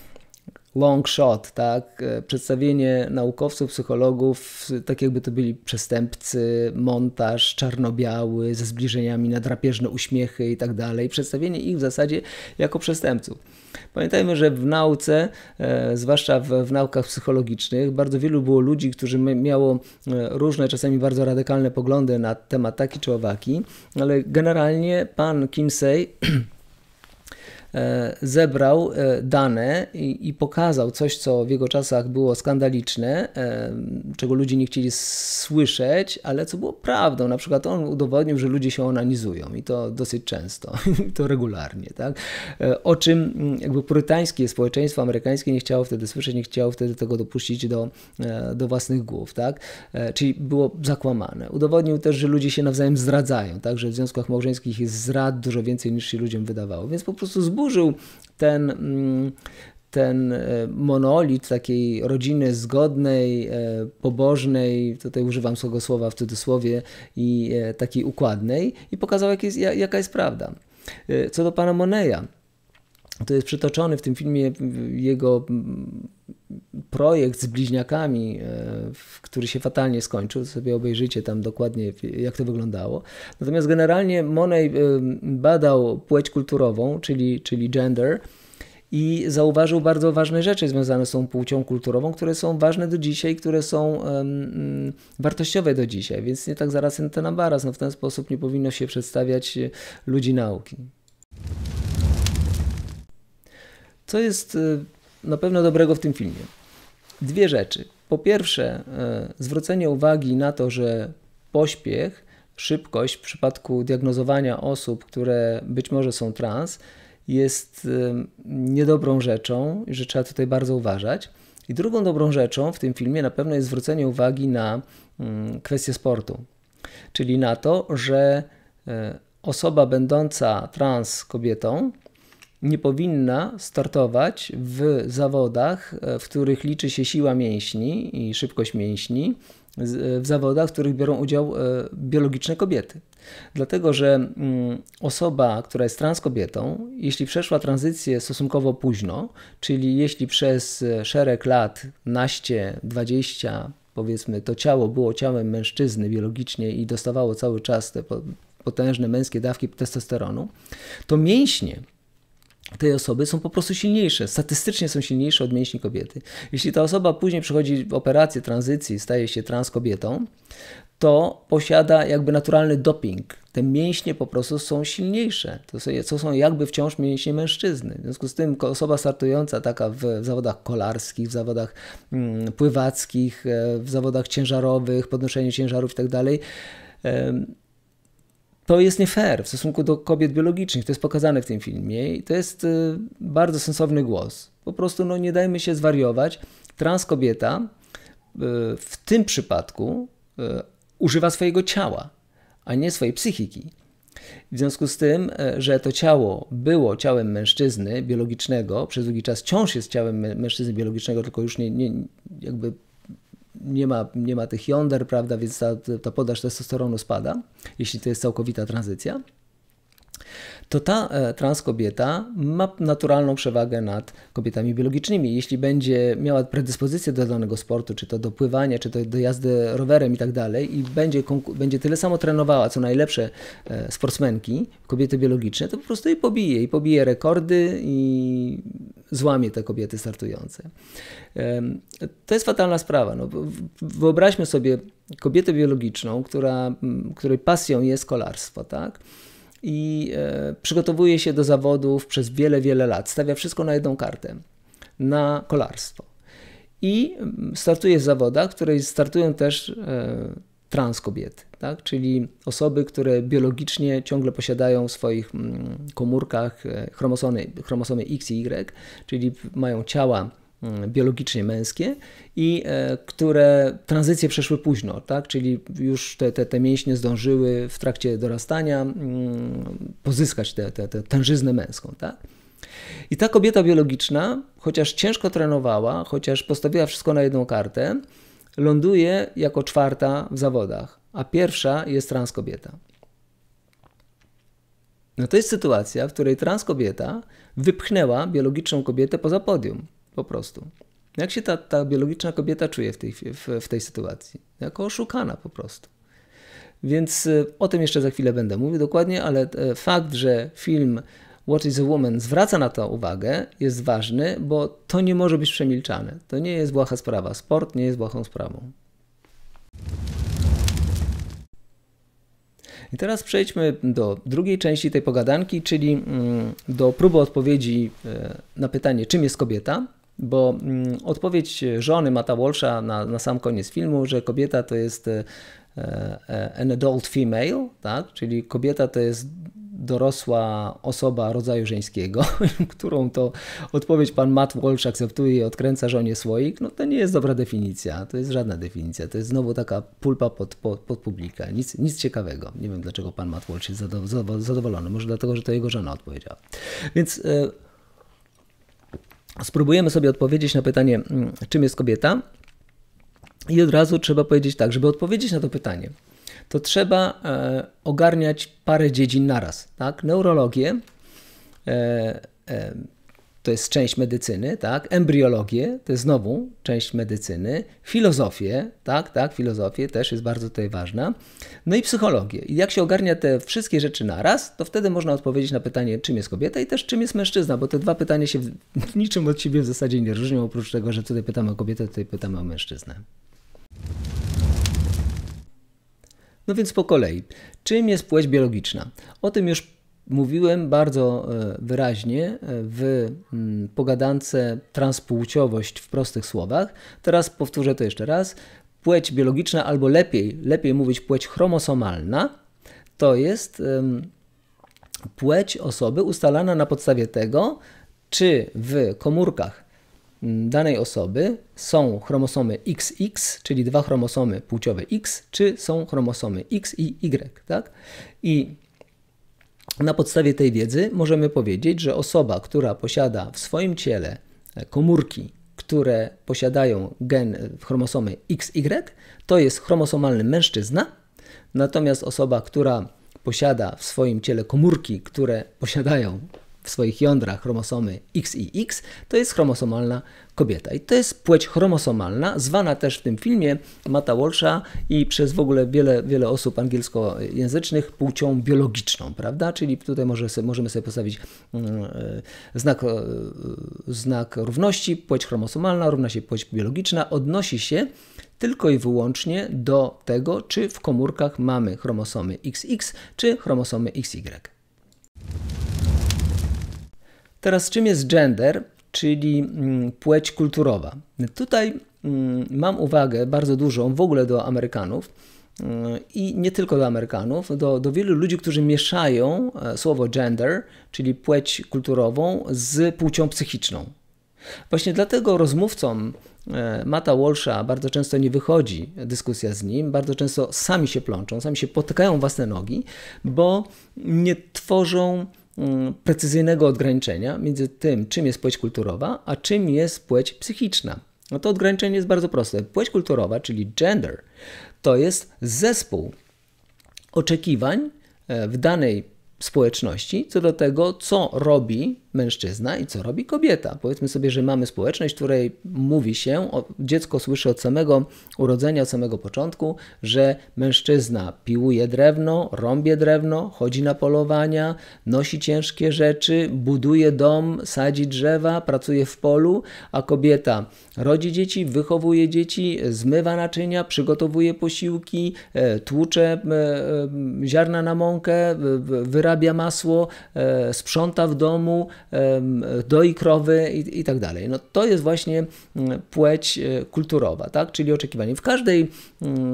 long shot, tak? E, przedstawienie naukowców, psychologów, tak jakby to byli przestępcy, montaż czarno-biały ze zbliżeniami na drapieżne uśmiechy i tak dalej. Przedstawienie ich w zasadzie jako przestępców. Pamiętajmy, że w nauce, e, zwłaszcza w, w naukach psychologicznych, bardzo wielu było ludzi, którzy miało e, różne, czasami bardzo radykalne poglądy na temat taki czy owaki, ale generalnie pan Kimsey E, zebrał e, dane i, i pokazał coś, co w jego czasach było skandaliczne, e, czego ludzie nie chcieli słyszeć, ale co było prawdą. Na przykład on udowodnił, że ludzie się onanizują i to dosyć często, i to regularnie. Tak? O czym mm, jakby purytańskie społeczeństwo amerykańskie nie chciało wtedy słyszeć, nie chciało wtedy tego dopuścić do, do własnych głów. Tak? Czyli było zakłamane. Udowodnił też, że ludzie się nawzajem zdradzają, tak? że w związkach małżeńskich jest zrad dużo więcej niż się ludziom wydawało. Więc po prostu zbudził burzył ten, mm, ten e, monolit takiej rodziny zgodnej, e, pobożnej, tutaj używam słowa w cudzysłowie, i e, takiej układnej, i pokazał, jak jest, jaka jest prawda. Co do pana Moneja, to jest przytoczony w tym filmie jego projekt z bliźniakami, e, który się fatalnie skończył, sobie obejrzycie tam dokładnie, jak to wyglądało. Natomiast generalnie Monet e, badał płeć kulturową, czyli, czyli gender, i zauważył bardzo ważne rzeczy związane z tą płcią kulturową, które są ważne do dzisiaj, które są um, wartościowe do dzisiaj, więc nie tak zaraz ten ambaras. No w ten sposób nie powinno się przedstawiać e, ludzi nauki. Co jest na pewno dobrego w tym filmie. Dwie rzeczy. Po pierwsze, e, zwrócenie uwagi na to, że pośpiech, szybkość w przypadku diagnozowania osób, które być może są trans, jest e, niedobrą rzeczą i że trzeba tutaj bardzo uważać. I drugą dobrą rzeczą w tym filmie na pewno jest zwrócenie uwagi na mm, kwestię sportu, czyli na to, że e, osoba będąca trans kobietą nie powinna startować w zawodach, e, w których liczy się siła mięśni i szybkość mięśni, e, w zawodach, w których biorą udział e, biologiczne kobiety. Dlatego, że mm, osoba, która jest trans kobietą, jeśli przeszła tranzycję stosunkowo późno, czyli jeśli przez szereg lat, naście, dwadzieścia, powiedzmy, to ciało było ciałem mężczyzny biologicznie i dostawało cały czas te potężne męskie dawki testosteronu, to mięśnie, tej osoby są po prostu silniejsze, statystycznie są silniejsze od mięśni kobiety. Jeśli ta osoba później przechodzi operację tranzycji, staje się trans kobietą, to posiada jakby naturalny doping. Te mięśnie po prostu są silniejsze. To są, są jakby wciąż mięśnie mężczyzny. W związku z tym osoba startująca taka w, zawodach kolarskich, w zawodach mm, pływackich, e, w zawodach ciężarowych, podnoszeniu ciężarów itd. Tak to jest nie fair w stosunku do kobiet biologicznych. To jest pokazane w tym filmie i to jest y, bardzo sensowny głos. Po prostu no, nie dajmy się zwariować. Trans kobieta y, w tym przypadku y, używa swojego ciała, a nie swojej psychiki. W związku z tym, że to ciało było ciałem mężczyzny biologicznego, przez długi czas wciąż jest ciałem mężczyzny biologicznego, tylko już nie, nie jakby nie ma, nie ma tych jąder, prawda, więc ta, ta podaż testosteronu spada, jeśli to jest całkowita tranzycja, to ta e, trans kobieta ma naturalną przewagę nad kobietami biologicznymi. Jeśli będzie miała predyspozycję do danego sportu, czy to do pływania, czy to do jazdy rowerem i tak dalej, i będzie, będzie tyle samo trenowała, co najlepsze e, sportsmenki, kobiety biologiczne, to po prostu jej pobije. I pobije rekordy i złamie te kobiety startujące. To jest fatalna sprawa. No, wyobraźmy sobie kobietę biologiczną, która, której pasją jest kolarstwo, tak? I e, przygotowuje się do zawodów przez wiele, wiele lat. Stawia wszystko na jedną kartę na kolarstwo. I startuje w której startują też e, trans kobiety, tak? czyli osoby, które biologicznie ciągle posiadają w swoich mm, komórkach e, chromosomy, chromosomy X i Y, czyli mają ciała mm, biologicznie męskie i e, które tranzycje przeszły późno, tak? czyli już te, te, te mięśnie zdążyły w trakcie dorastania mm, pozyskać tę te, te, te tężyznę męską. Tak? I ta kobieta biologiczna, chociaż ciężko trenowała, chociaż postawiła wszystko na jedną kartę, ląduje jako czwarta w zawodach, a pierwsza jest trans kobieta. No to jest sytuacja, w której trans kobieta wypchnęła biologiczną kobietę poza podium, po prostu. Jak się ta, ta biologiczna kobieta czuje w tej, w, w tej sytuacji? Jako oszukana po prostu. Więc y, o tym jeszcze za chwilę będę mówił dokładnie, ale e, fakt, że film What is a Woman zwraca na to uwagę, jest ważny, bo to nie może być przemilczane. To nie jest błaha sprawa. Sport nie jest błahą sprawą. I teraz przejdźmy do drugiej części tej pogadanki, czyli mm, do próby odpowiedzi e, na pytanie, czym jest kobieta. Bo mm, odpowiedź żony Mata Walsha na, na sam koniec filmu, że kobieta to jest e, e, an adult female, tak? czyli kobieta to jest dorosła osoba rodzaju żeńskiego, którą to odpowiedź pan Matt Walsh akceptuje i odkręca żonie słoik, no to nie jest dobra definicja, to jest żadna definicja, to jest znowu taka pulpa pod, pod, pod publikę, nic, nic ciekawego. Nie wiem dlaczego pan Matt Walsh jest zadowolony, może dlatego, że to jego żona odpowiedziała. Więc yy, spróbujemy sobie odpowiedzieć na pytanie, mm, czym jest kobieta i od razu trzeba powiedzieć tak, żeby odpowiedzieć na to pytanie – to trzeba e, ogarniać parę dziedzin naraz. Tak? Neurologię, e, e, to jest część medycyny, tak? Embriologię to jest znowu część medycyny, filozofię, tak, tak, filozofię też jest bardzo tutaj ważna. No i psychologię. I jak się ogarnia te wszystkie rzeczy naraz, to wtedy można odpowiedzieć na pytanie, czym jest kobieta i też czym jest mężczyzna, bo te dwa pytania się niczym od siebie w zasadzie nie różnią, oprócz tego, że tutaj pytamy o kobietę, tutaj pytamy o mężczyznę. No więc po kolei. Czym jest płeć biologiczna? O tym już mówiłem bardzo e, wyraźnie e, w mm, pogadance transpłciowość w prostych słowach. Teraz powtórzę to jeszcze raz. Płeć biologiczna, albo lepiej, lepiej mówić płeć chromosomalna, to jest płeć osoby ustalana na podstawie tego, czy w komórkach danej osoby są chromosomy XX, czyli dwa chromosomy płciowe X, czy są chromosomy X i Y. Tak? I na podstawie tej wiedzy możemy powiedzieć, że osoba, która posiada w swoim ciele e, komórki, które posiadają gen e, chromosomy XY, to jest chromosomalny mężczyzna, natomiast osoba, która posiada w swoim ciele komórki, które posiadają w swoich jądrach chromosomy X i X, to jest chromosomalna kobieta. I to jest płeć chromosomalna, zwana też w tym filmie Mata Walsha i przez w ogóle wiele, wiele osób angielskojęzycznych płcią biologiczną, prawda? Czyli tutaj może sobie, możemy sobie postawić mm, e, znak, e, e, znak równości, płeć chromosomalna równa się płeć biologiczna, odnosi się tylko i wyłącznie do tego, czy w komórkach mamy chromosomy XX czy chromosomy XY. Teraz czym jest gender, czyli mm, płeć kulturowa? Tutaj mm, mam uwagę bardzo dużą w ogóle do Amerykanów mm, i nie tylko do Amerykanów, do, do wielu ludzi, którzy mieszają e, słowo gender, czyli płeć kulturową, z płcią psychiczną. Właśnie dlatego rozmówcom e, Mata Walsha bardzo często nie wychodzi dyskusja z nim, bardzo często sami się plączą, sami się potykają własne nogi, bo nie tworzą Mm, precyzyjnego odgraniczenia między tym, czym jest płeć kulturowa, a czym jest płeć psychiczna. No to odgraniczenie jest bardzo proste. Płeć kulturowa, czyli gender, to jest zespół oczekiwań e, w danej społeczności co do tego, co robi mężczyzna i co robi kobieta. Powiedzmy sobie, że mamy społeczność, w której mówi się, o, dziecko słyszy od samego urodzenia, od samego początku, że mężczyzna piłuje drewno, rąbie drewno, chodzi na polowania, nosi ciężkie rzeczy, buduje dom, sadzi drzewa, pracuje w polu, a kobieta rodzi dzieci, wychowuje dzieci, zmywa naczynia, przygotowuje posiłki, e, tłucze e, e, ziarna na mąkę, wyrabia masło, sprząta w domu, doikrowy i, i tak dalej. No to jest właśnie mm, płeć e, kulturowa, tak? czyli oczekiwanie. W każdej, mm,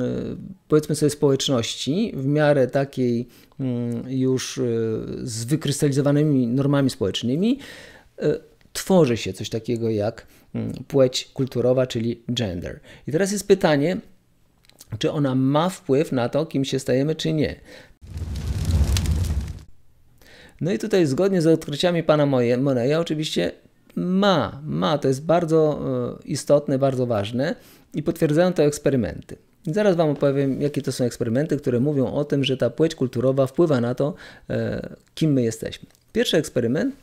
powiedzmy sobie, społeczności, w miarę takiej mm, już e, z wykrystalizowanymi normami społecznymi, e, tworzy się coś takiego jak płeć kulturowa, czyli gender. I teraz jest pytanie, czy ona ma wpływ na to, kim się stajemy, czy nie. No i tutaj zgodnie z odkryciami pana Moreya oczywiście ma, ma, to jest bardzo e, istotne, bardzo ważne i potwierdzają to eksperymenty. Zaraz Wam opowiem, jakie to są eksperymenty, które mówią o tym, że ta płeć kulturowa wpływa na to, e, kim my jesteśmy. Pierwszy eksperyment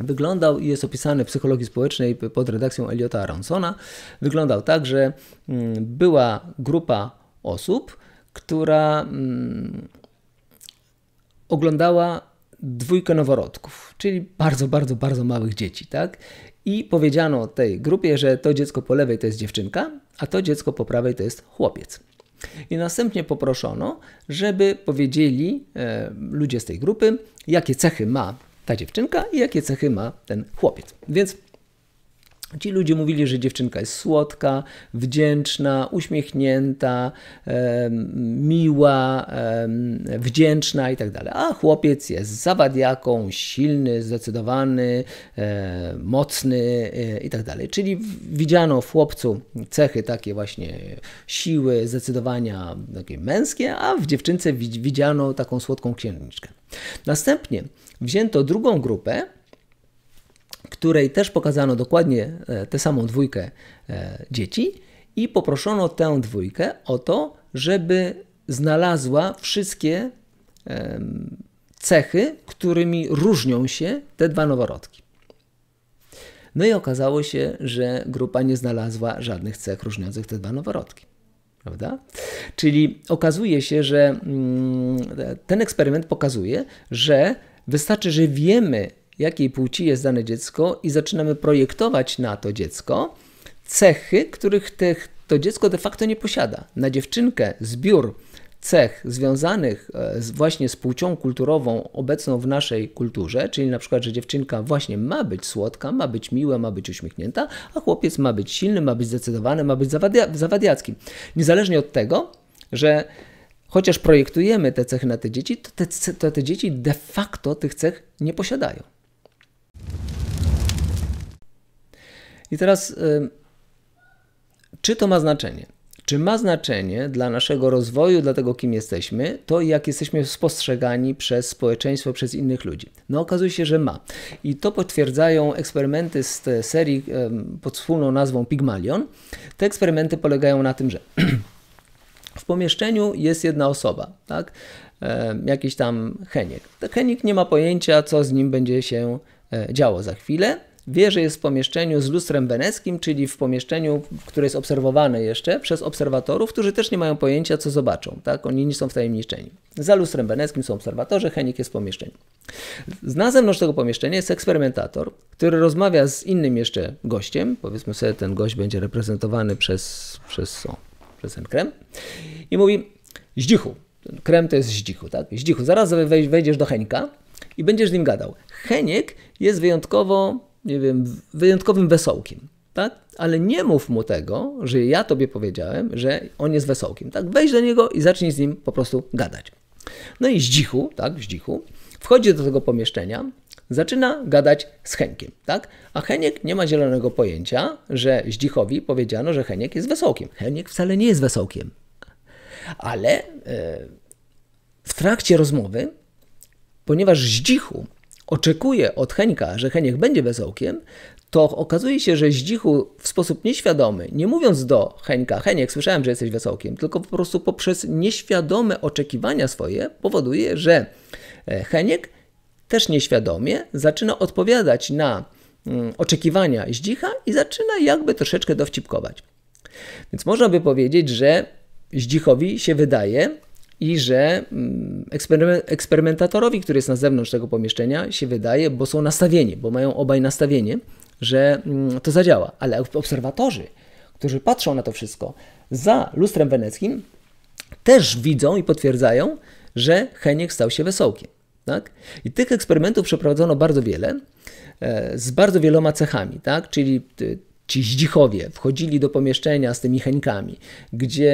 wyglądał i jest opisany w psychologii społecznej pod redakcją Eliota Aronsona. Wyglądał tak, że mm, była grupa osób, która mm, oglądała dwójkę noworodków, czyli bardzo, bardzo, bardzo małych dzieci, tak? I powiedziano tej grupie, że to dziecko po lewej to jest dziewczynka, a to dziecko po prawej to jest chłopiec. I następnie poproszono, żeby powiedzieli e, ludzie z tej grupy, jakie cechy ma ta dziewczynka i jakie cechy ma ten chłopiec. Więc Ci ludzie mówili, że dziewczynka jest słodka, wdzięczna, uśmiechnięta, e, miła, e, wdzięczna itd. Tak a chłopiec jest zawadiaką, silny, zdecydowany, e, mocny e, itd. Tak Czyli widziano w chłopcu cechy takie właśnie siły, zdecydowania takie męskie, a w dziewczynce widziano taką słodką księżniczkę. Następnie wzięto drugą grupę, której też pokazano dokładnie e, tę samą dwójkę e, dzieci i poproszono tę dwójkę o to, żeby znalazła wszystkie cechy, którymi różnią się te dwa noworodki. No i okazało się, że grupa nie znalazła żadnych cech różniących te dwa noworodki. Prawda? Czyli okazuje się, że mm, ten eksperyment pokazuje, że wystarczy, że wiemy, jakiej płci jest dane dziecko i zaczynamy projektować na to dziecko cechy, których te, to dziecko de facto nie posiada. Na dziewczynkę zbiór cech związanych e, z, właśnie z płcią kulturową obecną w naszej kulturze, czyli na przykład, że dziewczynka właśnie ma być słodka, ma być miła, ma być uśmiechnięta, a chłopiec ma być silny, ma być zdecydowany, ma być zawadia- zawadiacki. Niezależnie od tego, że chociaż projektujemy te cechy na te dzieci, to te, to te dzieci de facto tych cech nie posiadają. I teraz, y, czy to ma znaczenie? Czy ma znaczenie dla naszego rozwoju, dla tego, kim jesteśmy, to jak jesteśmy spostrzegani przez społeczeństwo, przez innych ludzi? No, okazuje się, że ma. I to potwierdzają eksperymenty z serii y, pod wspólną nazwą Pygmalion. Te eksperymenty polegają na tym, że w pomieszczeniu jest jedna osoba, tak? E, jakiś tam Heniek. Heniek nie ma pojęcia, co z nim będzie się e, działo za chwilę wie, że jest w pomieszczeniu z lustrem weneckim, czyli w pomieszczeniu, które jest obserwowane jeszcze przez obserwatorów, którzy też nie mają pojęcia, co zobaczą. Tak? Oni nie są wtajemniczeni. Za lustrem weneckim są obserwatorzy, Henik jest w pomieszczeniu. Na zewnątrz tego pomieszczenia jest eksperymentator, który rozmawia z innym jeszcze gościem. Powiedzmy sobie, ten gość będzie reprezentowany przez, przez, o, przez ten krem. I mówi, zdzichu. krem to jest zdzichu, tak? Zdzichu, zaraz wejdziesz do Henka i będziesz z nim gadał. Heniek jest wyjątkowo nie wiem, wyjątkowym wesołkiem. Tak? Ale nie mów mu tego, że ja tobie powiedziałem, że on jest wesołkiem. Tak? Wejdź do niego i zacznij z nim po prostu gadać. No i zdzichu, tak, zdzichu, wchodzi do tego pomieszczenia, zaczyna gadać z Henkiem, tak? A Heniek nie ma zielonego pojęcia, że Zdzichowi powiedziano, że Heniek jest wesołkiem. Heniek wcale nie jest wesołkiem. Ale e, w trakcie rozmowy, ponieważ Zdzichu oczekuje od Henka, że Heniek będzie wesołkiem, to okazuje się, że Zdzichu w sposób nieświadomy, nie mówiąc do Henka, Heniek, słyszałem, że jesteś wesołkiem, tylko po prostu poprzez nieświadome oczekiwania swoje powoduje, że e, Heniek też nieświadomie zaczyna odpowiadać na mm, oczekiwania Zdzicha i zaczyna jakby troszeczkę dowcipkować. Więc można by powiedzieć, że Zdzichowi się wydaje, i że mm, eksperymentatorowi, który jest na zewnątrz tego pomieszczenia, się wydaje, bo są nastawieni, bo mają obaj nastawienie, że mm, to zadziała. Ale obserwatorzy, którzy patrzą na to wszystko za lustrem weneckim, też widzą i potwierdzają, że Heniek stał się wesołkiem. Tak? I tych eksperymentów przeprowadzono bardzo wiele, e, z bardzo wieloma cechami, tak? czyli y, ci zdzichowie wchodzili do pomieszczenia z tymi heńkami, gdzie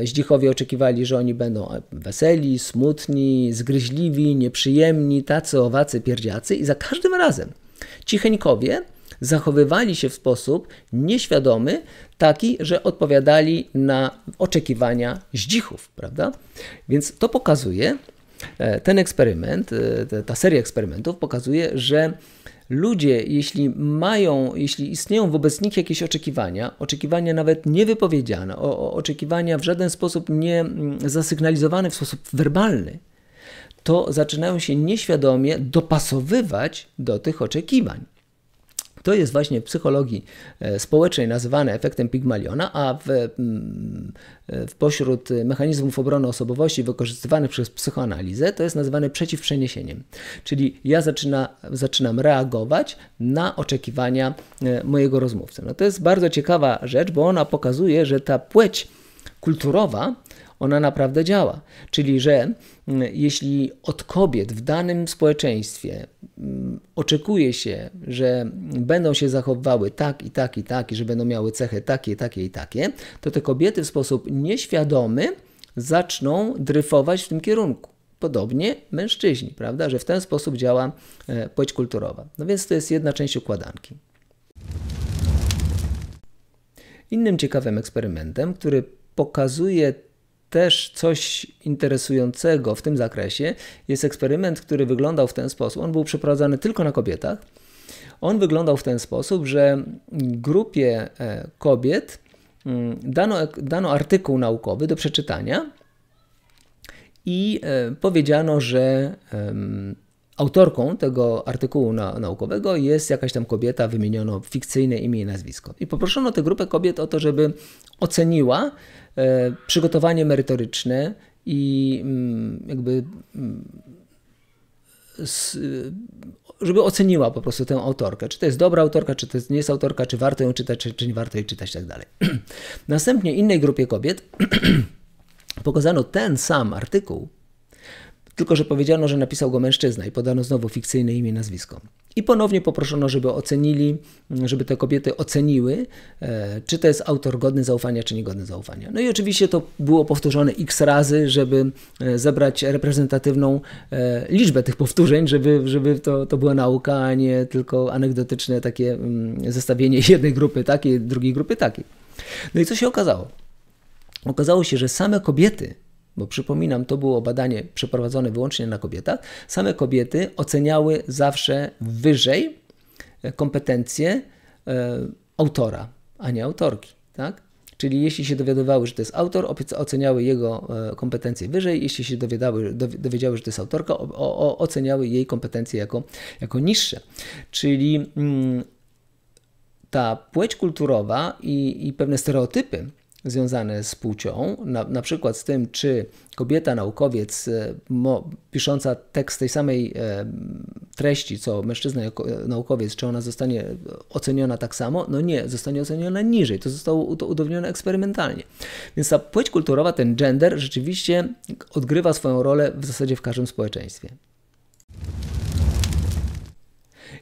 e, zdzichowie oczekiwali, że oni będą weseli, smutni, zgryźliwi, nieprzyjemni, tacy, owacy, pierdziacy i za każdym razem ci heńkowie zachowywali się w sposób nieświadomy, taki, że odpowiadali na oczekiwania zdzichów, prawda? Więc to pokazuje, e, ten eksperyment, e, ta seria eksperymentów pokazuje, że ludzie, jeśli mają, jeśli istnieją wobec nich jakieś oczekiwania, oczekiwania nawet niewypowiedziane, o, o, oczekiwania w żaden sposób nie mm, zasygnalizowane w sposób werbalny, to zaczynają się nieświadomie dopasowywać do tych oczekiwań. To jest właśnie w psychologii e, społecznej nazywane efektem Pigmaliona, a w, w mm, e, pośród mechanizmów obrony osobowości wykorzystywanych przez psychoanalizę to jest nazywane przeciwprzeniesieniem. Czyli ja zaczyna, zaczynam reagować na oczekiwania e, mojego rozmówcy. No to jest bardzo ciekawa rzecz, bo ona pokazuje, że ta płeć kulturowa ona naprawdę działa. Czyli, że mm, jeśli od kobiet w danym społeczeństwie mm, oczekuje się, że będą się zachowywały tak i tak i tak, i że będą miały cechy takie, takie i takie, to te kobiety w sposób nieświadomy zaczną dryfować w tym kierunku. Podobnie mężczyźni, prawda, że w ten sposób działa e, płeć kulturowa. No więc to jest jedna część układanki. Innym ciekawym eksperymentem, który pokazuje też coś interesującego w tym zakresie jest eksperyment, który wyglądał w ten sposób. On był przeprowadzany tylko na kobietach. On wyglądał w ten sposób, że grupie e, kobiet mm, dano, dano artykuł naukowy do przeczytania i e, powiedziano, że autorką tego artykułu na, naukowego jest jakaś tam kobieta, wymieniono fikcyjne imię i nazwisko. I poproszono tę grupę kobiet o to, żeby oceniła E, przygotowanie merytoryczne i mm, jakby mm, e, żeby oceniła po prostu tę autorkę, czy to jest dobra autorka, czy to nie jest autorka, czy warto ją czytać, czy, nie warto jej czytać i tak dalej. Następnie innej grupie kobiet pokazano ten sam artykuł, tylko że powiedziano, że napisał go mężczyzna i podano znowu fikcyjne imię i nazwisko. I ponownie poproszono, żeby ocenili, żeby te kobiety oceniły, e, czy to jest autor godny zaufania, czy niegodny zaufania. No i oczywiście to było powtórzone x razy, żeby e, zebrać reprezentatywną e, liczbę tych powtórzeń, żeby, żeby to, to była nauka, a nie tylko anegdotyczne takie mm, zestawienie jednej grupy takiej, drugiej grupy takiej. No i co się okazało? Okazało się, że same kobiety bo przypominam, to było badanie przeprowadzone wyłącznie na kobietach, same kobiety oceniały zawsze wyżej e, kompetencje e, autora, a nie autorki. Tak? Czyli jeśli się dowiadywały, że to jest autor, oceniały jego e, kompetencje wyżej, jeśli się dowiadały, dowiedziały, że to jest autorka, o, o, oceniały jej kompetencje jako, jako niższe. Czyli mm, ta płeć kulturowa i, i pewne stereotypy, związane z płcią, na, na przykład z tym, czy kobieta naukowiec e, mo, pisząca tekst tej samej e, treści, co mężczyzna e, naukowiec, czy ona zostanie oceniona tak samo? No nie, zostanie oceniona niżej. To zostało udowodnione eksperymentalnie. Więc ta płeć kulturowa, ten gender rzeczywiście odgrywa swoją rolę w zasadzie w każdym społeczeństwie.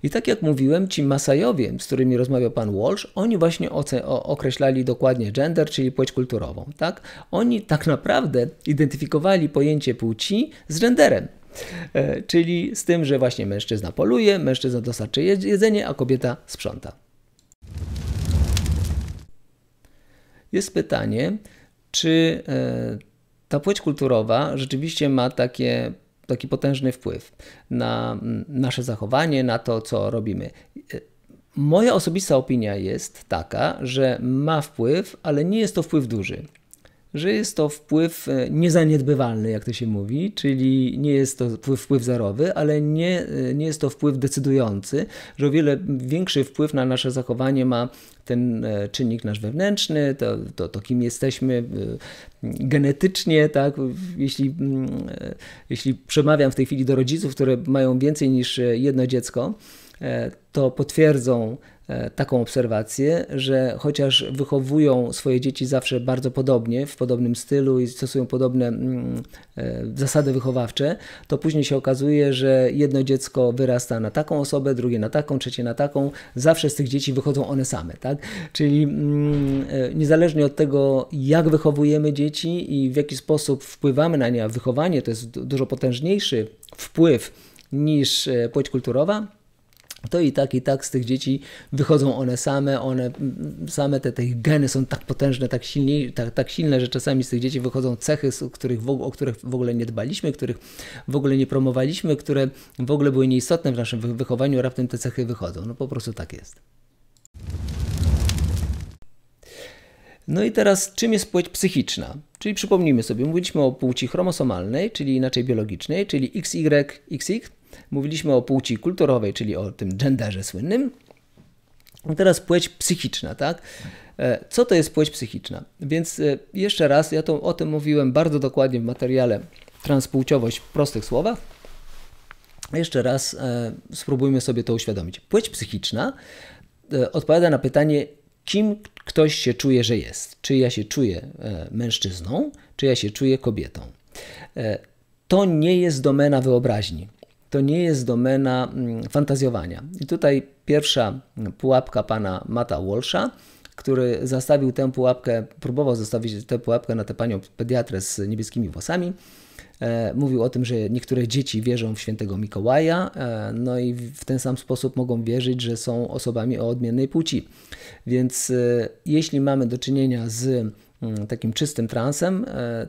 I tak jak mówiłem, ci Masajowie, z którymi rozmawiał pan Walsh, oni właśnie określali dokładnie gender, czyli płeć kulturową. Tak? Oni tak naprawdę identyfikowali pojęcie płci z genderem. E, czyli z tym, że właśnie mężczyzna poluje, mężczyzna dostarcza jedzenie, a kobieta sprząta. Jest pytanie, czy e, ta płeć kulturowa rzeczywiście ma takie taki potężny wpływ na nasze zachowanie, na to, co robimy. Moja osobista opinia jest taka, że ma wpływ, ale nie jest to wpływ duży że jest to wpływ e, niezaniedbywalny, jak to się mówi, czyli nie jest to wpływ, wpływ zerowy, ale nie, e, nie jest to wpływ decydujący, że o wiele większy wpływ na nasze zachowanie ma ten e, czynnik nasz wewnętrzny, to, to, to kim jesteśmy genetycznie, tak? Jeśli, mm, jeśli przemawiam w tej chwili do rodziców, które mają więcej niż jedno dziecko, to potwierdzą E, taką obserwację, że chociaż wychowują swoje dzieci zawsze bardzo podobnie, w podobnym stylu i stosują podobne mm, e, zasady wychowawcze, to później się okazuje, że jedno dziecko wyrasta na taką osobę, drugie na taką, trzecie na taką. Zawsze z tych dzieci wychodzą one same, tak? Czyli mm, e, niezależnie od tego, jak wychowujemy dzieci i w jaki sposób wpływamy na nie, a wychowanie to jest dużo potężniejszy wpływ niż płeć kulturowa, to i tak, i tak z tych dzieci wychodzą one same, one same, te, te geny są tak potężne, tak, silni, tak, tak silne, że czasami z tych dzieci wychodzą cechy, których, o których w ogóle nie dbaliśmy, których w ogóle nie promowaliśmy, które w ogóle były nieistotne w naszym wychowaniu, a raptem te cechy wychodzą. No po prostu tak jest. No i teraz, czym jest płeć psychiczna? Czyli przypomnijmy sobie, mówiliśmy o płci chromosomalnej, czyli inaczej biologicznej, czyli XY, XX, y. Mówiliśmy o płci kulturowej, czyli o tym genderze słynnym. No teraz płeć psychiczna, tak? E, co to jest płeć psychiczna? Więc e, jeszcze raz, ja to, o tym mówiłem bardzo dokładnie w materiale Transpłciowość w prostych słowach. Jeszcze raz e, spróbujmy sobie to uświadomić. Płeć psychiczna odpowiada na pytanie, kim ktoś się czuje, że jest. Czy ja się czuję mężczyzną, czy ja się czuję kobietą. To nie jest domena wyobraźni to nie jest domena mm, fantazjowania. I tutaj pierwsza pułapka pana Mata Walsha, który zastawił tę pułapkę, próbował zostawić tę pułapkę na tę panią pediatrę z niebieskimi włosami. E, mówił o tym, że niektóre dzieci wierzą w świętego Mikołaja, e, no i w ten sam sposób mogą wierzyć, że są osobami o odmiennej płci. Więc e, jeśli mamy do czynienia z mm, takim czystym transem,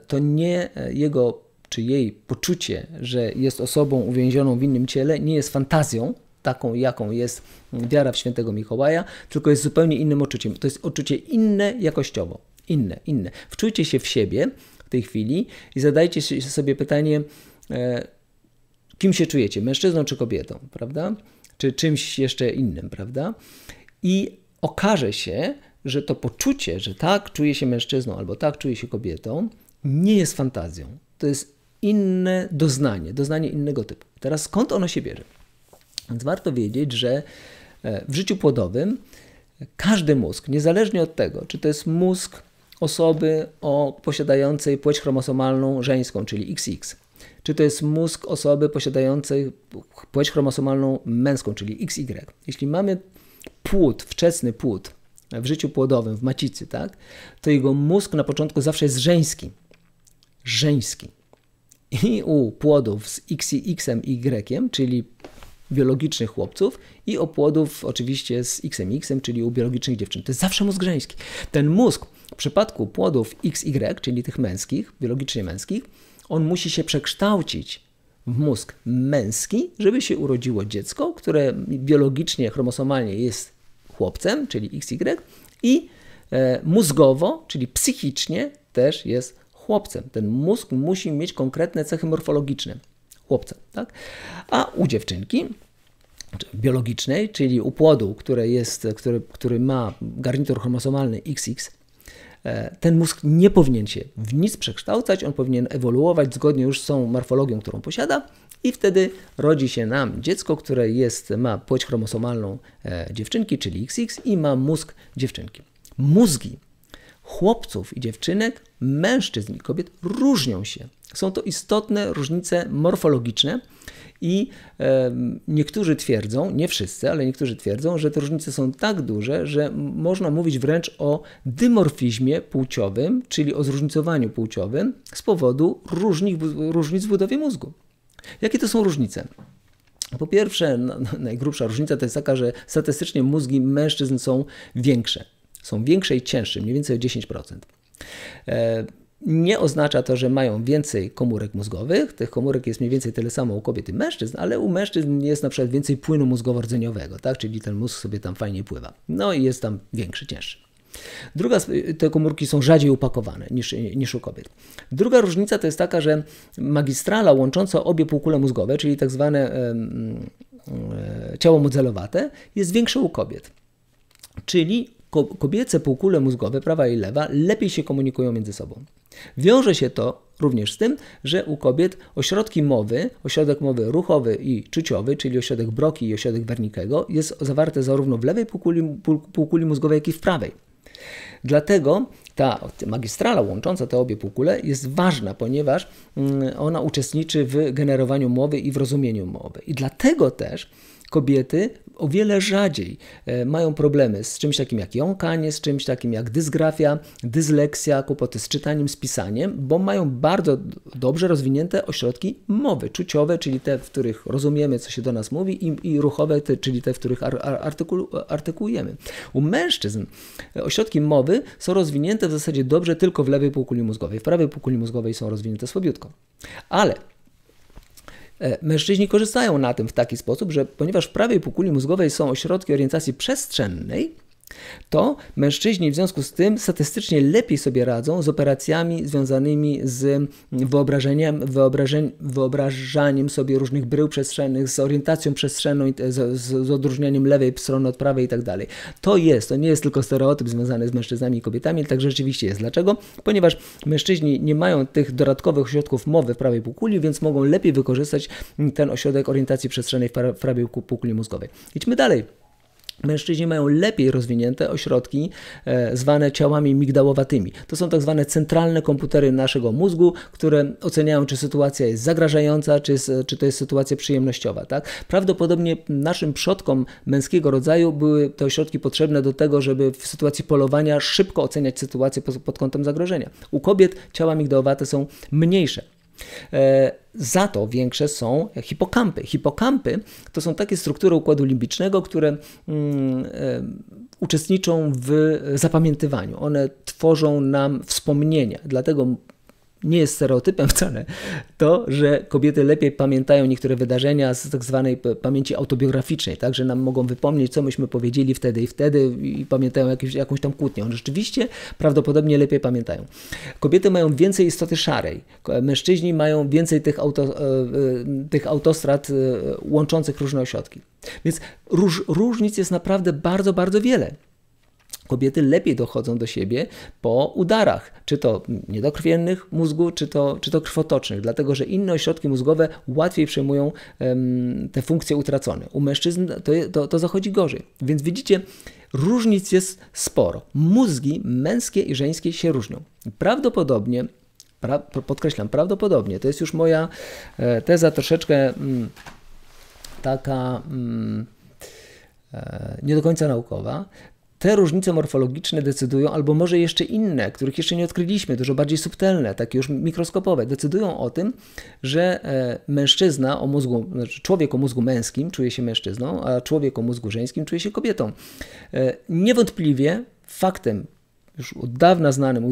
to nie jego czy jej poczucie, że jest osobą uwięzioną w innym ciele, nie jest fantazją, taką jaką jest wiara w świętego Mikołaja, tylko jest zupełnie innym odczuciem. To jest poczucie inne jakościowo. Inne, inne. Wczujcie się w siebie w tej chwili i zadajcie sobie pytanie, e, kim się czujecie, mężczyzną czy kobietą, prawda? Czy czymś jeszcze innym, prawda? I okaże się, że to poczucie, że tak czuję się mężczyzną albo tak czuję się kobietą, nie jest fantazją. To jest inne doznanie, doznanie innego typu. Teraz skąd ono się bierze? Więc warto wiedzieć, że e, w życiu płodowym każdy mózg, niezależnie od tego, czy to jest mózg osoby o posiadającej płeć chromosomalną żeńską, czyli XX, czy to jest mózg osoby posiadającej płeć chromosomalną męską, czyli XY. Jeśli mamy płód, wczesny płód w życiu płodowym, w macicy, tak, to jego mózg na początku zawsze jest żeński. Żeński i u płodów z XX i Y, czyli biologicznych chłopców i płodów oczywiście z XMX, czyli u biologicznych dziewczyn. To jest zawsze mózg żeński. Ten mózg w przypadku płodów XY, czyli tych męskich, biologicznie męskich, on musi się przekształcić w mózg męski, żeby się urodziło dziecko, które biologicznie, chromosomalnie jest chłopcem, czyli XY i y, e, mózgowo, czyli psychicznie też jest chłopcem. Ten mózg musi mieć konkretne cechy morfologiczne chłopca, tak? A u dziewczynki biologicznej, czyli u płodu, które jest, który, który ma garnitur chromosomalny XX, e, ten mózg nie powinien się w nic przekształcać, on powinien ewoluować zgodnie już z tą morfologią, którą posiada, i wtedy rodzi się nam dziecko, które jest, ma płeć chromosomalną e, dziewczynki, czyli XX, i ma mózg dziewczynki. Mózgi chłopców i dziewczynek, mężczyzn i kobiet różnią się. Są to istotne różnice morfologiczne i e, niektórzy twierdzą, nie wszyscy, ale niektórzy twierdzą, że te różnice są tak duże, że można mówić wręcz o dymorfizmie płciowym, czyli o zróżnicowaniu płciowym z powodu różnic, różnic w budowie mózgu. Jakie to są różnice? Po pierwsze, no, najgrubsza różnica to jest taka, że statystycznie mózgi mężczyzn są większe są większe i cięższe, mniej więcej o 10%. E, nie oznacza to, że mają więcej komórek mózgowych. Tych komórek jest mniej więcej tyle samo u kobiet i mężczyzn, ale u mężczyzn jest na przykład więcej płynu mózgowo-rdzeniowego, tak? czyli ten mózg sobie tam fajnie pływa. No i jest tam większy, cięższy. Druga, te komórki są rzadziej upakowane niż, niż u kobiet. Druga różnica to jest taka, że magistrala łącząca obie półkule mózgowe, czyli tak zwane e, ciało modelowate, jest większe u kobiet. Czyli kobiece półkule mózgowe, prawa i lewa, lepiej się komunikują między sobą. Wiąże się to również z tym, że u kobiet ośrodki mowy, ośrodek mowy ruchowy i czuciowy, czyli ośrodek Broki i ośrodek Wernikego, jest zawarte zarówno w lewej półkuli, półkuli mózgowej, jak i w prawej. Dlatego ta magistrala łącząca te obie półkule jest ważna, ponieważ mm, ona uczestniczy w generowaniu mowy i w rozumieniu mowy. I dlatego też kobiety o wiele rzadziej e, mają problemy z czymś takim jak jąkanie, z czymś takim jak dysgrafia, dysleksja, kłopoty z czytaniem, z pisaniem, bo mają bardzo dobrze rozwinięte ośrodki mowy, czuciowe, czyli te, w których rozumiemy, co się do nas mówi, i, i ruchowe, te, czyli te, w których ar, artykułujemy. U mężczyzn e, ośrodki mowy są rozwinięte w zasadzie dobrze tylko w lewej półkuli mózgowej, w prawej półkuli mózgowej są rozwinięte słabiutko. Ale E, mężczyźni korzystają na tym w taki sposób, że ponieważ w prawej półkuli mózgowej są ośrodki orientacji przestrzennej, to mężczyźni w związku z tym statystycznie lepiej sobie radzą z operacjami związanymi z wyobrażeniem, wyobrażeń, wyobrażaniem sobie różnych brył przestrzennych, z orientacją przestrzenną, z, z, z odróżnianiem lewej strony od prawej itd. Tak to jest, to nie jest tylko stereotyp związany z mężczyznami i kobietami, tak rzeczywiście jest. Dlaczego? Ponieważ mężczyźni nie mają tych dodatkowych ośrodków mowy w prawej półkuli, więc mogą lepiej wykorzystać ten ośrodek orientacji przestrzennej w prawej półkuli mózgowej. Idźmy dalej. Mężczyźni mają lepiej rozwinięte ośrodki e, zwane ciałami migdałowatymi. To są tak zwane centralne komputery naszego mózgu, które oceniają, czy sytuacja jest zagrażająca, czy, czy to jest sytuacja przyjemnościowa. Tak? Prawdopodobnie naszym przodkom męskiego rodzaju były te ośrodki potrzebne do tego, żeby w sytuacji polowania szybko oceniać sytuację pod, pod kątem zagrożenia. U kobiet ciała migdałowate są mniejsze. E, za to większe są hipokampy. Hipokampy to są takie struktury układu limbicznego, które mm, e, uczestniczą w zapamiętywaniu. One tworzą nam wspomnienia, dlatego nie jest stereotypem wcale, to, że kobiety lepiej pamiętają niektóre wydarzenia z tak zwanej pamięci autobiograficznej, tak, że nam mogą wypomnieć, co myśmy powiedzieli wtedy i wtedy i pamiętają jakieś, jakąś tam kłótnię. Rzeczywiście prawdopodobnie lepiej pamiętają. Kobiety mają więcej istoty szarej, mężczyźni mają więcej tych, auto, e, e, tych autostrad e, łączących różne ośrodki. Więc róż, różnic jest naprawdę bardzo, bardzo wiele. Kobiety lepiej dochodzą do siebie po udarach, czy to niedokrwiennych mózgu, czy to, czy to krwotocznych, dlatego że inne ośrodki mózgowe łatwiej przejmują um, te funkcje utracone. U mężczyzn to, to, to zachodzi gorzej. Więc widzicie, różnic jest sporo. Mózgi męskie i żeńskie się różnią. Prawdopodobnie, pra, podkreślam, prawdopodobnie, to jest już moja e, teza troszeczkę mm, taka. Mm, e, nie do końca naukowa, te różnice morfologiczne decydują, albo może jeszcze inne, których jeszcze nie odkryliśmy, dużo bardziej subtelne, takie już mikroskopowe, decydują o tym, że e, mężczyzna o mózgu, znaczy człowiek o mózgu męskim czuje się mężczyzną, a człowiek o mózgu żeńskim czuje się kobietą. E, niewątpliwie faktem już od dawna znanym,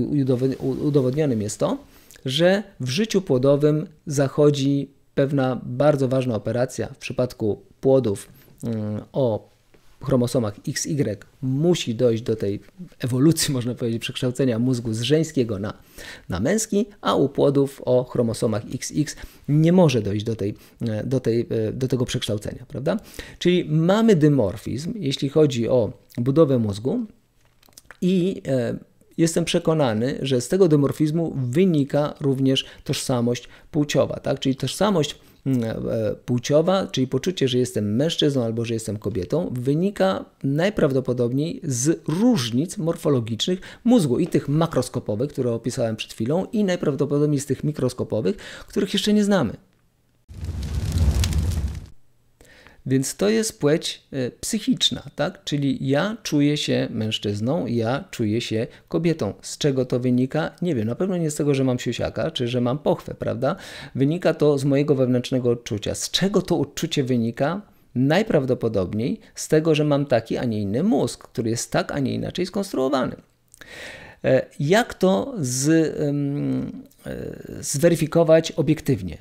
udowodnionym jest to, że w życiu płodowym zachodzi pewna bardzo ważna operacja w przypadku płodów mm, o chromosomach XY musi dojść do tej ewolucji, można powiedzieć, przekształcenia mózgu z żeńskiego na, na męski, a u płodów o chromosomach XX nie może dojść do, tej, e, do, tej, e, do tego przekształcenia, prawda? Czyli mamy dymorfizm, jeśli chodzi o budowę mózgu i e, jestem przekonany, że z tego dymorfizmu wynika również tożsamość płciowa, tak? Czyli tożsamość Mm, e, płciowa, czyli poczucie, że jestem mężczyzną albo że jestem kobietą, wynika najprawdopodobniej z różnic morfologicznych mózgu i tych makroskopowych, które opisałem przed chwilą, i najprawdopodobniej z tych mikroskopowych, których jeszcze nie znamy. Więc to jest płeć e, psychiczna, tak? Czyli ja czuję się mężczyzną, ja czuję się kobietą. Z czego to wynika? Nie wiem, na pewno nie z tego, że mam siusiaka, czy że mam pochwę, prawda? Wynika to z mojego wewnętrznego odczucia. Z czego to odczucie wynika? Najprawdopodobniej z tego, że mam taki, a nie inny mózg, który jest tak, a nie inaczej skonstruowany. E, jak to z, e, zweryfikować obiektywnie?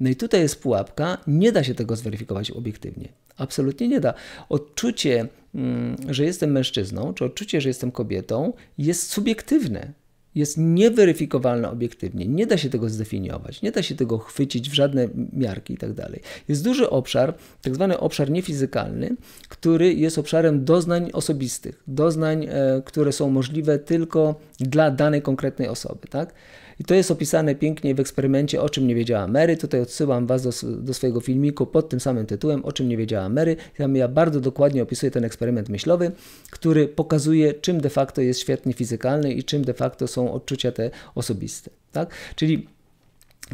No i tutaj jest pułapka, nie da się tego zweryfikować obiektywnie. Absolutnie nie da. Odczucie, mm, że jestem mężczyzną, czy odczucie, że jestem kobietą, jest subiektywne. Jest nieweryfikowalne obiektywnie. Nie da się tego zdefiniować, nie da się tego chwycić w żadne miarki i tak dalej. Jest duży obszar, tak zwany obszar niefizykalny, który jest obszarem doznań osobistych, doznań, e, które są możliwe tylko dla danej konkretnej osoby. Tak? I to jest opisane pięknie w eksperymencie O czym nie wiedziała Mary. Tutaj odsyłam Was do, do swojego filmiku pod tym samym tytułem O czym nie wiedziała Mary. Tam ja bardzo dokładnie opisuję ten eksperyment myślowy, który pokazuje, czym de facto jest świat fizykalny i czym de facto są odczucia te osobiste. Tak? Czyli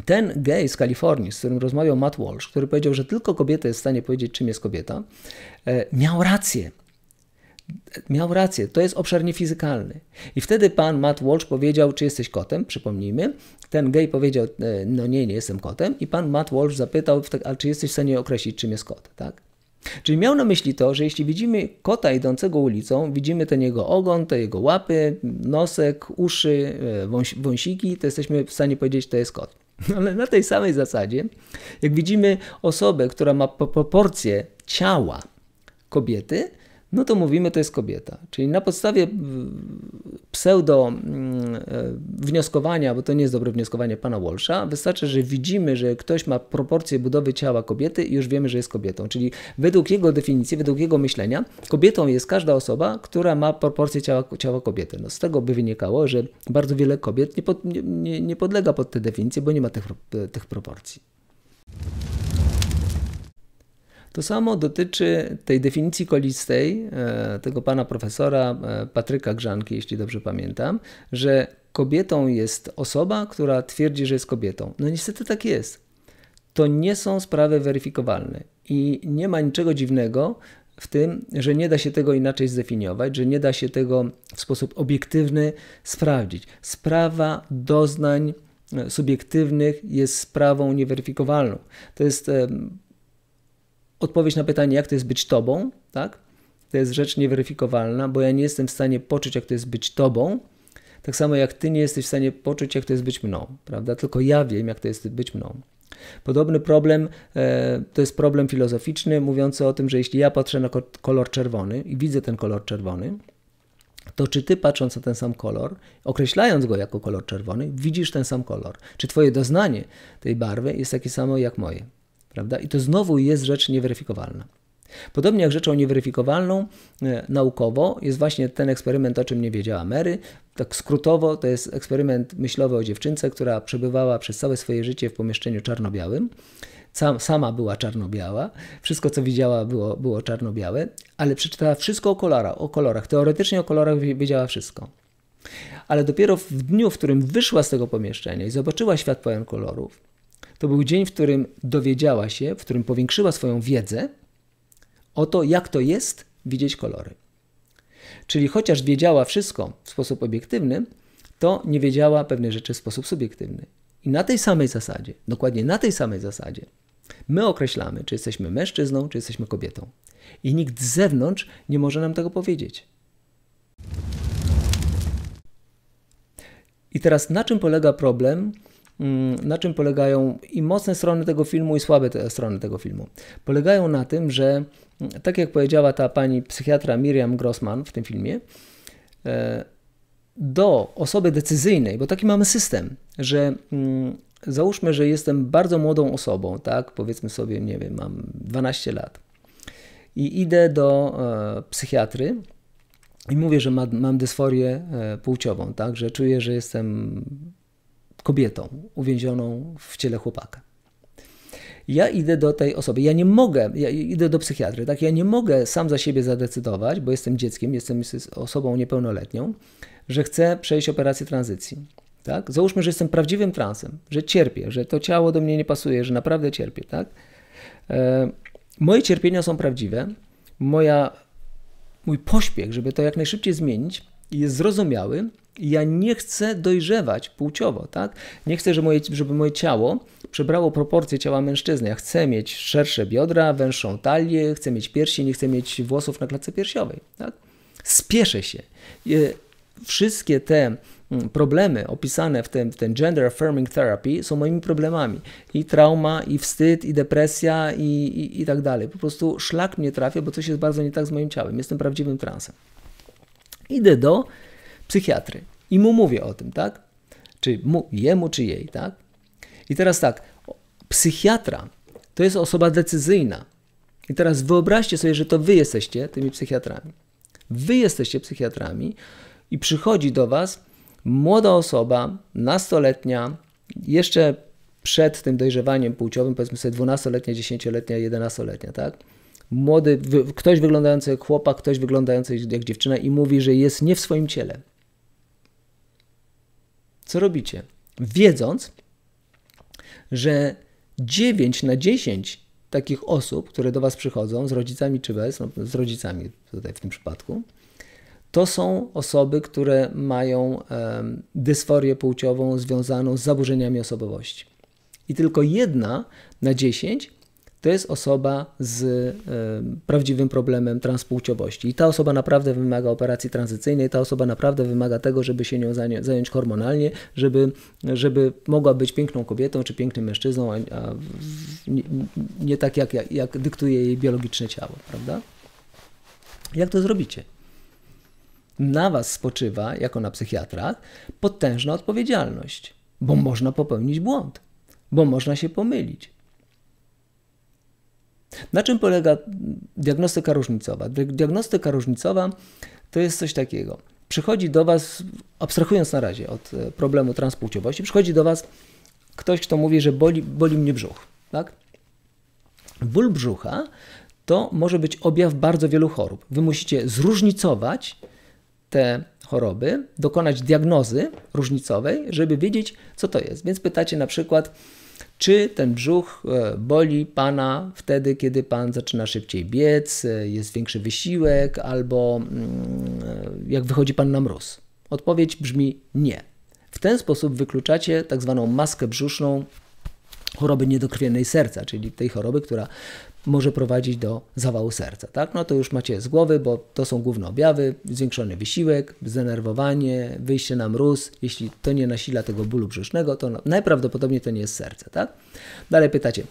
ten gej z Kalifornii, z którym rozmawiał Matt Walsh, który powiedział, że tylko kobieta jest w stanie powiedzieć, czym jest kobieta, e, miał rację miał rację, to jest obszar niefizykalny. I wtedy pan Matt Walsh powiedział, czy jesteś kotem, przypomnijmy. Ten gej powiedział, e, no nie, nie jestem kotem. I pan Matt Walsh zapytał, a tak- czy jesteś w stanie określić, czym jest kot, tak? Czyli miał na myśli to, że jeśli widzimy kota idącego ulicą, widzimy ten jego ogon, te jego łapy, nosek, uszy, e, wąs wąsiki, to jesteśmy w stanie powiedzieć, to jest kot. Ale na tej samej zasadzie, jak widzimy osobę, która ma proporcje ciała kobiety, no to mówimy, to jest kobieta. Czyli na podstawie pseudo mm, e, wnioskowania, bo to nie jest dobre wnioskowanie pana Walsha, wystarczy, że widzimy, że ktoś ma proporcje budowy ciała kobiety i już wiemy, że jest kobietą. Czyli według jego definicji, według jego myślenia, kobietą jest każda osoba, która ma proporcje ciała, ciała kobiety. No z tego by wynikało, że bardzo wiele kobiet nie, pod, nie, nie podlega pod tę definicję, bo nie ma tych, tych proporcji. To samo dotyczy tej definicji kolistej e, tego pana profesora e, Patryka Grzanki, jeśli dobrze pamiętam, że kobietą jest osoba, która twierdzi, że jest kobietą. No niestety tak jest. To nie są sprawy weryfikowalne i nie ma niczego dziwnego w tym, że nie da się tego inaczej zdefiniować, że nie da się tego w sposób obiektywny sprawdzić. Sprawa doznań e, subiektywnych jest sprawą nieweryfikowalną. To jest odpowiedź na pytanie, jak to jest być tobą, tak? To jest rzecz nieweryfikowalna, bo ja nie jestem w stanie poczuć, jak to jest być tobą, tak samo jak ty nie jesteś w stanie poczuć, jak to jest być mną, prawda? Tylko ja wiem, jak to jest być mną. Podobny problem e, to jest problem filozoficzny, mówiący o tym, że jeśli ja patrzę na kolor czerwony i widzę ten kolor czerwony, to czy ty patrząc na ten sam kolor, określając go jako kolor czerwony, widzisz ten sam kolor? Czy twoje doznanie tej barwy jest takie samo jak moje? Prawda? I to znowu jest rzecz nieweryfikowalna. Podobnie jak rzeczą nieweryfikowalną e, naukowo jest właśnie ten eksperyment, o czym nie wiedziała Mary. Tak skrótowo to jest eksperyment myślowy o dziewczynce, która przebywała przez całe swoje życie w pomieszczeniu czarno-białym. Sam, sama była czarno-biała, wszystko co widziała było, było czarno-białe, ale przeczytała wszystko o, kolora, o kolorach. Teoretycznie o kolorach wiedziała wszystko. Ale dopiero w dniu, w którym wyszła z tego pomieszczenia i zobaczyła świat pełen kolorów, to był dzień, w którym dowiedziała się, w którym powiększyła swoją wiedzę o to, jak to jest widzieć kolory. Czyli chociaż wiedziała wszystko w sposób obiektywny, to nie wiedziała pewnej rzeczy w sposób subiektywny. I na tej samej zasadzie, dokładnie na tej samej zasadzie, my określamy, czy jesteśmy mężczyzną, czy jesteśmy kobietą. I nikt z zewnątrz nie może nam tego powiedzieć. I teraz na czym polega problem Mm, na czym polegają i mocne strony tego filmu, i słabe te strony tego filmu. Polegają na tym, że mm, tak jak powiedziała ta pani psychiatra Miriam Grossman w tym filmie, e, do osoby decyzyjnej, bo taki mamy system, że mm, załóżmy, że jestem bardzo młodą osobą, tak, powiedzmy sobie, nie wiem, mam 12 lat i idę do e, psychiatry i mówię, że mam dysforię e, płciową, tak, że czuję, że jestem kobietą uwięzioną w ciele chłopaka. Ja idę do tej osoby, ja nie mogę, ja idę do psychiatry, tak? Ja nie mogę sam za siebie zadecydować, bo jestem dzieckiem, jestem osobą niepełnoletnią, że chcę przejść operację tranzycji. Tak? Załóżmy, że jestem prawdziwym transem, że cierpię, że to ciało do mnie nie pasuje, że naprawdę cierpię, tak? E, moje cierpienia są prawdziwe, moja, mój pośpiech, żeby to jak najszybciej zmienić, jest zrozumiały, ja nie chcę dojrzewać płciowo, tak? Nie chcę, żeby moje, żeby moje ciało przybrało proporcje ciała mężczyzny. Ja chcę mieć szersze biodra, węższą talię, chcę mieć piersi, nie chcę mieć włosów na klatce piersiowej, tak? Spieszę się. Wszystkie te mm, problemy opisane w ten, w ten gender affirming therapy są moimi problemami. I trauma, i wstyd, i depresja, i, i, i tak dalej. Po prostu szlak mnie trafia, bo coś jest bardzo nie tak z moim ciałem. Jestem prawdziwym transem. Idę do psychiatry i mu mówię o tym, tak? Czy mu, jemu, czy jej, tak? I teraz tak, psychiatra to jest osoba decyzyjna. I teraz wyobraźcie sobie, że to wy jesteście tymi psychiatrami. Wy jesteście psychiatrami i przychodzi do was młoda osoba, nastoletnia, jeszcze przed tym dojrzewaniem płciowym, powiedzmy sobie 12-letnia, 10-letnia, 11-letnia, tak? młody, ktoś wyglądający jak chłopak, ktoś wyglądający jak dziewczyna i mówi, że jest nie w swoim ciele. Co robicie? Wiedząc, że 9 na 10 takich osób, które do Was przychodzą, z rodzicami czy bez, no, z rodzicami tutaj w tym przypadku, to są osoby, które mają um, dysforię płciową związaną z zaburzeniami osobowości. I tylko jedna na 10 to jest osoba z y, prawdziwym problemem transpłciowości. I ta osoba naprawdę wymaga operacji tranzycyjnej, ta osoba naprawdę wymaga tego, żeby się nią zająć hormonalnie, żeby, żeby mogła być piękną kobietą czy pięknym mężczyzną, a, a nie, nie, tak jak, jak, jak dyktuje jej biologiczne ciało, prawda? Jak to zrobicie? Na Was spoczywa, jako na psychiatrach, potężna odpowiedzialność, bo można popełnić błąd, bo można się pomylić na czym polega diagnostyka różnicowa? Diagnostyka różnicowa to jest coś takiego. Przychodzi do Was, abstrahując na razie od e, problemu transpłciowości, przychodzi do Was ktoś, kto mówi, że boli, boli mnie brzuch. Tak? Ból brzucha to może być objaw bardzo wielu chorób. Wy musicie zróżnicować te choroby, dokonać diagnozy różnicowej, żeby wiedzieć, co to jest. Więc pytacie na przykład, czy ten brzuch e, boli Pana wtedy, kiedy Pan zaczyna szybciej biec, e, jest większy wysiłek, albo mm, e, jak wychodzi Pan na mróz? Odpowiedź brzmi nie. W ten sposób wykluczacie tak zwaną maskę brzuszną choroby niedokrwiennej serca, czyli tej choroby, która może prowadzić do zawału serca. Tak? No to już macie z głowy, bo to są główne objawy, zwiększony wysiłek, zdenerwowanie, wyjście na mróz. Jeśli to nie nasila tego bólu brzusznego, to najprawdopodobniej to nie jest serce. Tak? Dalej pytacie,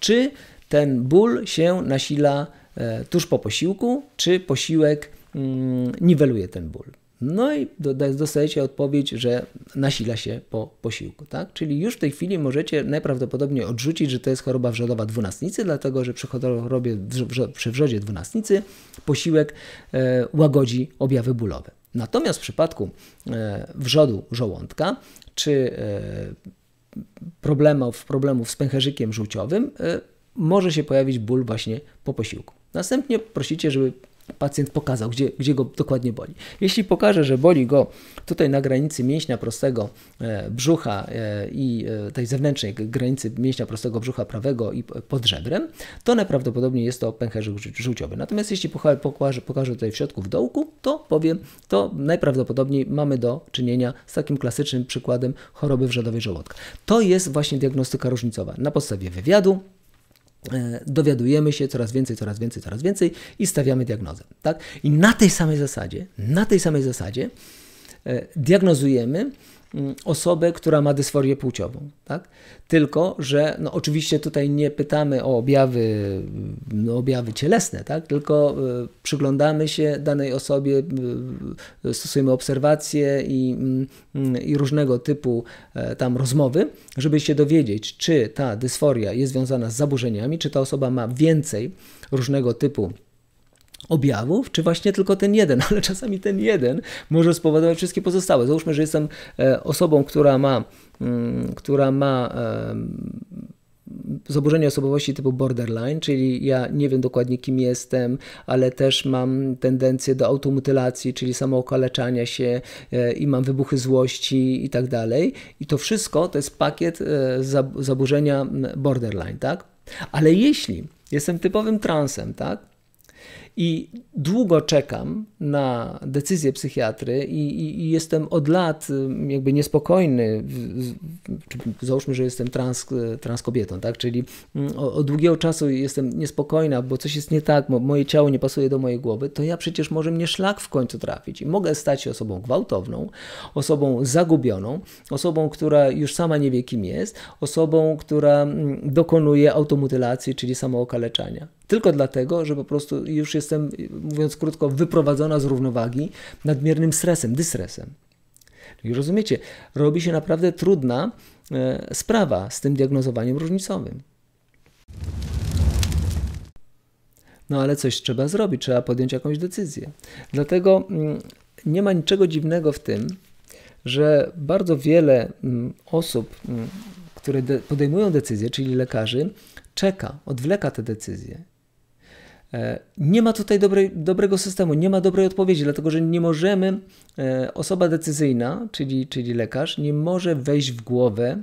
czy ten ból się nasila e, tuż po posiłku, czy posiłek mm, niweluje ten ból? No i dostajecie odpowiedź, że nasila się po posiłku, tak? Czyli już w tej chwili możecie najprawdopodobniej odrzucić, że to jest choroba wrzodowa dwunastnicy, dlatego że przy chorobie przy wrzodzie dwunastnicy posiłek e, łagodzi objawy bólowe. Natomiast w przypadku e, wrzodu żołądka czy e, problemów, problemów z pęcherzykiem żółciowym e, może się pojawić ból właśnie po posiłku. Następnie prosicie, żeby pacjent pokazał, gdzie, gdzie go dokładnie boli. Jeśli pokaże, że boli go tutaj na granicy mięśnia prostego e, brzucha e, i e, tej zewnętrznej granicy mięśnia prostego brzucha prawego i pod żebrem, to najprawdopodobniej jest to pęcherzyk żółciowy. Natomiast jeśli pokaże, pokaże tutaj w środku w dołku, to powiem, to najprawdopodobniej mamy do czynienia z takim klasycznym przykładem choroby wrzodowej żołądka. To jest właśnie diagnostyka różnicowa na podstawie wywiadu, E, dowiadujemy się coraz więcej, coraz więcej, coraz więcej i stawiamy diagnozę. Tak? I na tej samej zasadzie, na tej samej zasadzie e, diagnozujemy Mm, osobę, która ma dysforię płciową. Tak? Tylko, że no oczywiście tutaj nie pytamy o objawy, no objawy cielesne, tak? tylko e, przyglądamy się danej osobie, e, stosujemy obserwacje i, mm, i różnego typu e, tam rozmowy, żeby się dowiedzieć, czy ta dysforia jest związana z zaburzeniami, czy ta osoba ma więcej różnego typu objawów, czy właśnie tylko ten jeden, ale czasami ten jeden może spowodować wszystkie pozostałe. Załóżmy, że jestem e, osobą, która ma, mm, która ma zaburzenie osobowości typu borderline, czyli ja nie wiem dokładnie kim jestem, ale też mam tendencję do automutylacji, czyli samookaleczania się e, i mam wybuchy złości i tak dalej. I to wszystko to jest pakiet e, zaburzenia mm, borderline, tak? Ale jeśli jestem typowym transem, tak? I długo czekam na decyzję psychiatry i, i, i jestem od lat mm, jakby niespokojny, załóżmy, że jestem trans, e, trans kobietą, tak? czyli mm, od długiego czasu jestem niespokojna, bo coś jest nie tak, moje ciało nie pasuje do mojej głowy, to ja przecież może mnie szlak w końcu trafić i mogę stać się osobą gwałtowną, osobą zagubioną, osobą, która już sama nie wie kim jest, osobą, która mm, dokonuje automutylacji, czyli samookaleczania. Tylko dlatego, że po prostu już jestem, mówiąc krótko, wyprowadzona z równowagi nadmiernym stresem, dystresem. I rozumiecie, robi się naprawdę trudna e, sprawa z tym diagnozowaniem różnicowym. No ale coś trzeba zrobić, trzeba podjąć jakąś decyzję. Dlatego mm, nie ma niczego dziwnego w tym, że bardzo wiele mm, osób, mm, które podejmują decyzje, czyli lekarzy, czeka, odwleka te decyzje. E, nie ma tutaj dobrej, dobrego systemu, nie ma dobrej odpowiedzi, dlatego że nie możemy, e, osoba decyzyjna, czyli, czyli lekarz, nie może wejść w głowę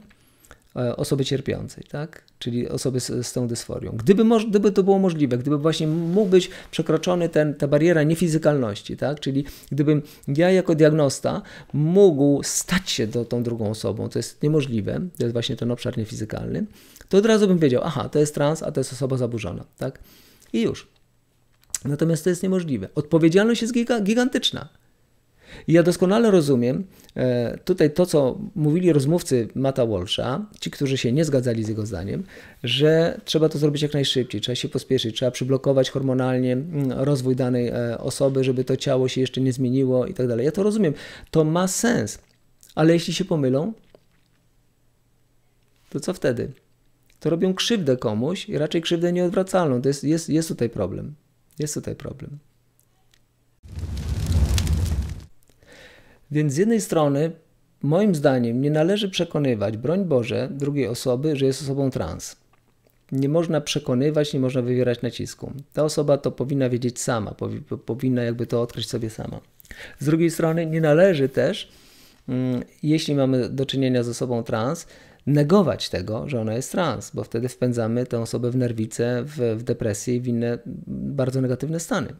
e, osoby cierpiącej, tak? czyli osoby z, z tą dysforią. Gdyby, moż, gdyby to było możliwe, gdyby właśnie mógł być przekroczony ten, ta bariera niefizykalności, tak? czyli gdybym ja jako diagnosta mógł stać się do, tą drugą osobą, to jest niemożliwe, to jest właśnie ten obszar niefizykalny, to od razu bym wiedział, aha, to jest trans, a to jest osoba zaburzona. Tak? I już. Natomiast to jest niemożliwe. Odpowiedzialność jest gigantyczna. I ja doskonale rozumiem e, tutaj to, co mówili rozmówcy Mata Walsha, ci, którzy się nie zgadzali z jego zdaniem, że trzeba to zrobić jak najszybciej, trzeba się pospieszyć, trzeba przyblokować hormonalnie mm, rozwój danej e, osoby, żeby to ciało się jeszcze nie zmieniło i tak dalej. Ja to rozumiem. To ma sens, ale jeśli się pomylą, to co wtedy? To robią krzywdę komuś i raczej krzywdę nieodwracalną. To jest, jest, jest tutaj problem. Jest tutaj problem. Więc z jednej strony, moim zdaniem, nie należy przekonywać, broń Boże, drugiej osoby, że jest osobą trans. Nie można przekonywać, nie można wywierać nacisku. Ta osoba to powinna wiedzieć sama, powi powinna jakby to odkryć sobie sama. Z drugiej strony, nie należy też, mm, jeśli mamy do czynienia z osobą trans, negować tego, że ona jest trans, bo wtedy wpędzamy tę osobę w nerwicę, w, w depresję i w inne bardzo negatywne stany.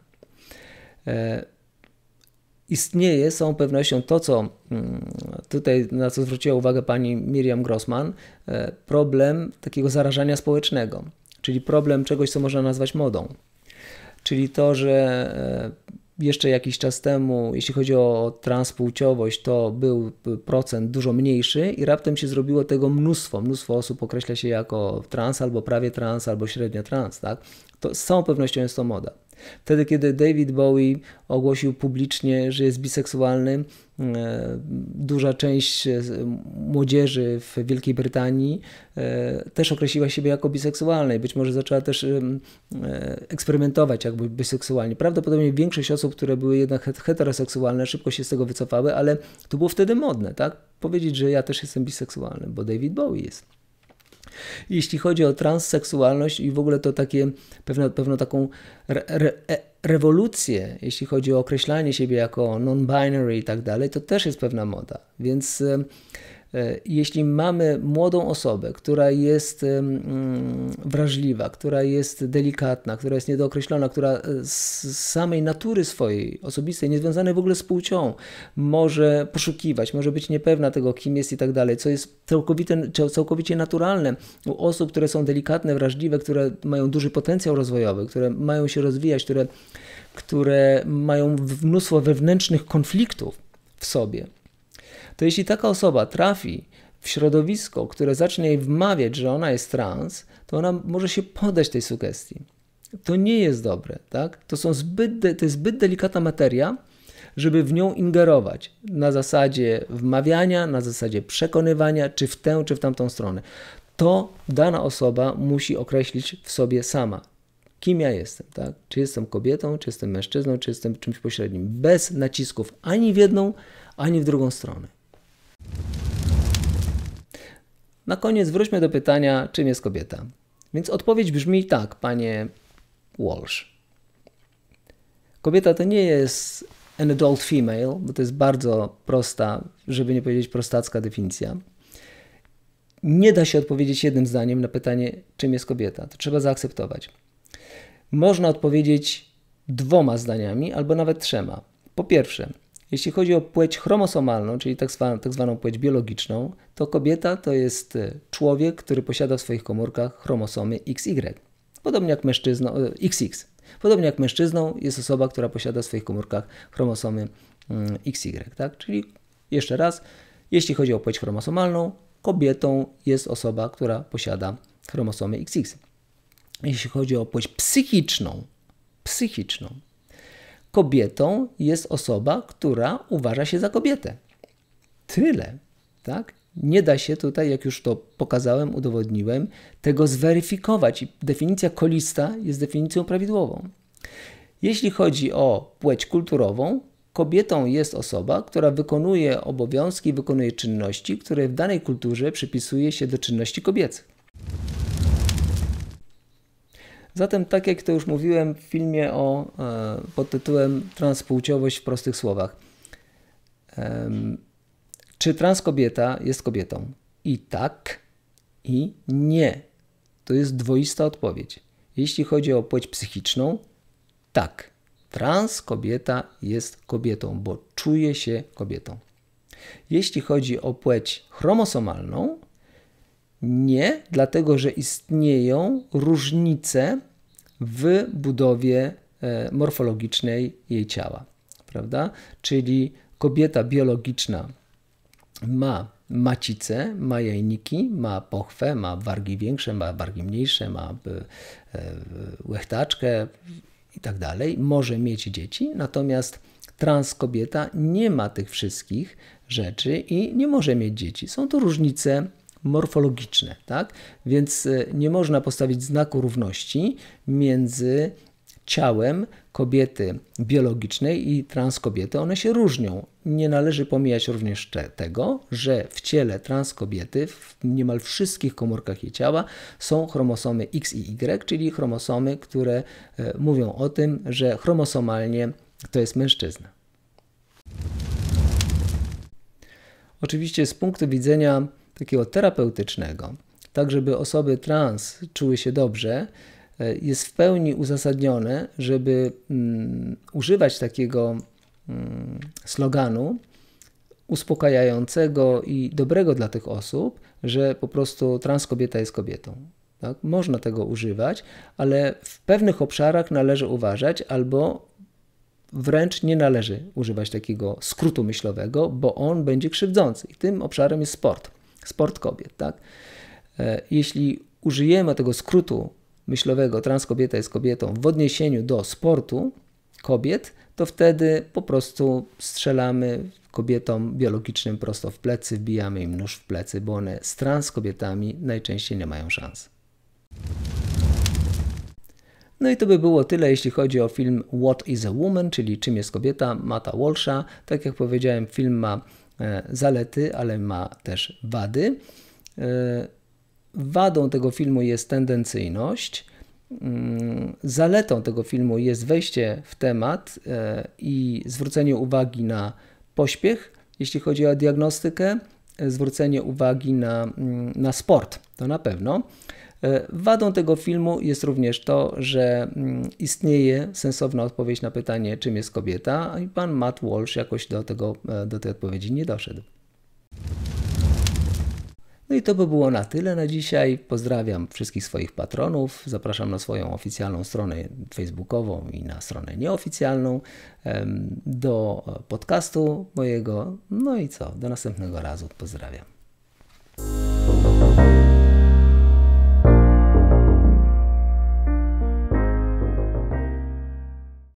E, istnieje z całą pewnością to, co mm, tutaj, na co zwróciła uwagę pani Miriam Grossman, e, problem takiego zarażania społecznego, czyli problem czegoś, co można nazwać modą. Czyli to, że e, jeszcze jakiś czas temu, jeśli chodzi o transpłciowość, to był procent dużo mniejszy i raptem się zrobiło tego mnóstwo. Mnóstwo osób określa się jako trans albo prawie trans albo średnio trans, tak? To z całą pewnością jest to moda. Wtedy, kiedy David Bowie ogłosił publicznie, że jest biseksualny, E, duża część e, młodzieży w Wielkiej Brytanii e, też określiła siebie jako biseksualnej, i być może zaczęła też eksperymentować jakby biseksualnie. Prawdopodobnie większość osób, które były jednak heteroseksualne, szybko się z tego wycofały, ale to było wtedy modne, tak? Powiedzieć, że ja też jestem biseksualny, bo David Bowie jest. Jeśli chodzi o transseksualność i w ogóle to takie, pewną, pewną taką re, re, rewolucję, jeśli chodzi o określanie siebie jako non-binary i tak dalej, to też jest pewna moda. Więc e, E, jeśli mamy młodą osobę, która jest wrażliwa, która jest delikatna, która jest niedookreślona, która e, z samej natury swojej osobistej, niezwiązanej w ogóle z płcią, może poszukiwać, może być niepewna tego, kim jest i tak dalej, co jest całkowite, całkowicie naturalne u osób, które są delikatne, wrażliwe, które mają duży potencjał rozwojowy, które mają się rozwijać, które, które mają mnóstwo wewnętrznych konfliktów w sobie to jeśli taka osoba trafi w środowisko, które zacznie jej wmawiać, że ona jest trans, to ona może się podać tej sugestii. To nie jest dobre, tak? To, są zbyt de, to jest zbyt delikatna materia, żeby w nią ingerować na zasadzie wmawiania, na zasadzie przekonywania, czy w tę, czy w tamtą stronę. To dana osoba musi określić w sobie sama, kim ja jestem, tak? Czy jestem kobietą, czy jestem mężczyzną, czy jestem czymś pośrednim, bez nacisków ani w jedną, ani w drugą stronę. Na koniec wróćmy do pytania, czym jest kobieta. Więc odpowiedź brzmi tak, panie Walsh. Kobieta to nie jest an adult female, bo to jest bardzo prosta, żeby nie powiedzieć prostacka definicja. Nie da się odpowiedzieć jednym zdaniem na pytanie, czym jest kobieta. To trzeba zaakceptować. Można odpowiedzieć dwoma zdaniami albo nawet trzema. Po pierwsze, jeśli chodzi o płeć chromosomalną, czyli tak zwaną, tak zwaną płeć biologiczną, to kobieta to jest e, człowiek, który posiada w swoich komórkach chromosomy XY, podobnie jak mężczyzną, e, XX. Podobnie jak mężczyzną jest osoba, która posiada w swoich komórkach chromosomy mm, XY, tak? Czyli jeszcze raz, jeśli chodzi o płeć chromosomalną, kobietą jest osoba, która posiada chromosomy XX. Jeśli chodzi o płeć psychiczną, psychiczną, kobietą jest osoba, która uważa się za kobietę. Tyle, tak? Nie da się tutaj, jak już to pokazałem, udowodniłem, tego zweryfikować. I definicja kolista jest definicją prawidłową. Jeśli chodzi o płeć kulturową, kobietą jest osoba, która wykonuje obowiązki, wykonuje czynności, które w danej kulturze przypisuje się do czynności kobiecych. Zatem, tak jak to już mówiłem w filmie o, e, pod tytułem Transpłciowość w prostych słowach. Czy trans kobieta jest kobietą? I tak, i nie. To jest dwoista odpowiedź. Jeśli chodzi o płeć psychiczną, tak. Trans kobieta jest kobietą, bo czuje się kobietą. Jeśli chodzi o płeć chromosomalną, nie, dlatego że istnieją różnice w budowie e, morfologicznej jej ciała, prawda? Czyli kobieta biologiczna ma macicę, ma jajniki, ma pochwę, ma wargi większe, ma wargi mniejsze, ma e, e, łechtaczkę i tak dalej. Może mieć dzieci, natomiast trans kobieta nie ma tych wszystkich rzeczy i nie może mieć dzieci. Są to różnice morfologiczne, tak? Więc e, nie można postawić znaku równości między ciałem kobiety biologicznej i transkobiety. One się różnią. Nie należy pomijać również tego, że w ciele transkobiety w niemal wszystkich komórkach jej ciała są chromosomy X i Y, czyli chromosomy, które e, mówią o tym, że chromosomalnie to jest mężczyzna. Oczywiście z punktu widzenia takiego terapeutycznego, tak żeby osoby trans czuły się dobrze, e, jest w pełni uzasadnione, żeby mm, używać takiego mm, sloganu uspokajającego i dobrego dla tych osób, że po prostu trans kobieta jest kobietą. Tak? Można tego używać, ale w pewnych obszarach należy uważać albo wręcz nie należy używać takiego skrótu myślowego, bo on będzie krzywdzący. I tym obszarem jest sport sport kobiet. Tak? E, jeśli użyjemy tego skrótu myślowego trans kobieta jest kobietą w odniesieniu do sportu kobiet, to wtedy po prostu strzelamy kobietom biologicznym prosto w plecy, wbijamy im nóż w plecy, bo one z trans kobietami najczęściej nie mają szans. No i to by było tyle, jeśli chodzi o film What is a Woman, czyli czym jest kobieta, Mata Walsha. Tak jak powiedziałem, film ma E, zalety, ale ma też wady. E, wadą tego filmu jest tendencyjność. Mm, zaletą tego filmu jest wejście w temat e, i zwrócenie uwagi na pośpiech, jeśli chodzi o diagnostykę, zwrócenie uwagi na, mm, na sport, to na pewno. E, wadą tego filmu jest również to, że mm, istnieje sensowna odpowiedź na pytanie, czym jest kobieta, i pan Matt Walsh jakoś do, tego, e, do tej odpowiedzi nie doszedł. No i to by było na tyle na dzisiaj. Pozdrawiam wszystkich swoich patronów. Zapraszam na swoją oficjalną stronę facebookową i na stronę nieoficjalną do e, podcastu mojego. No i co? Do następnego razu. Pozdrawiam.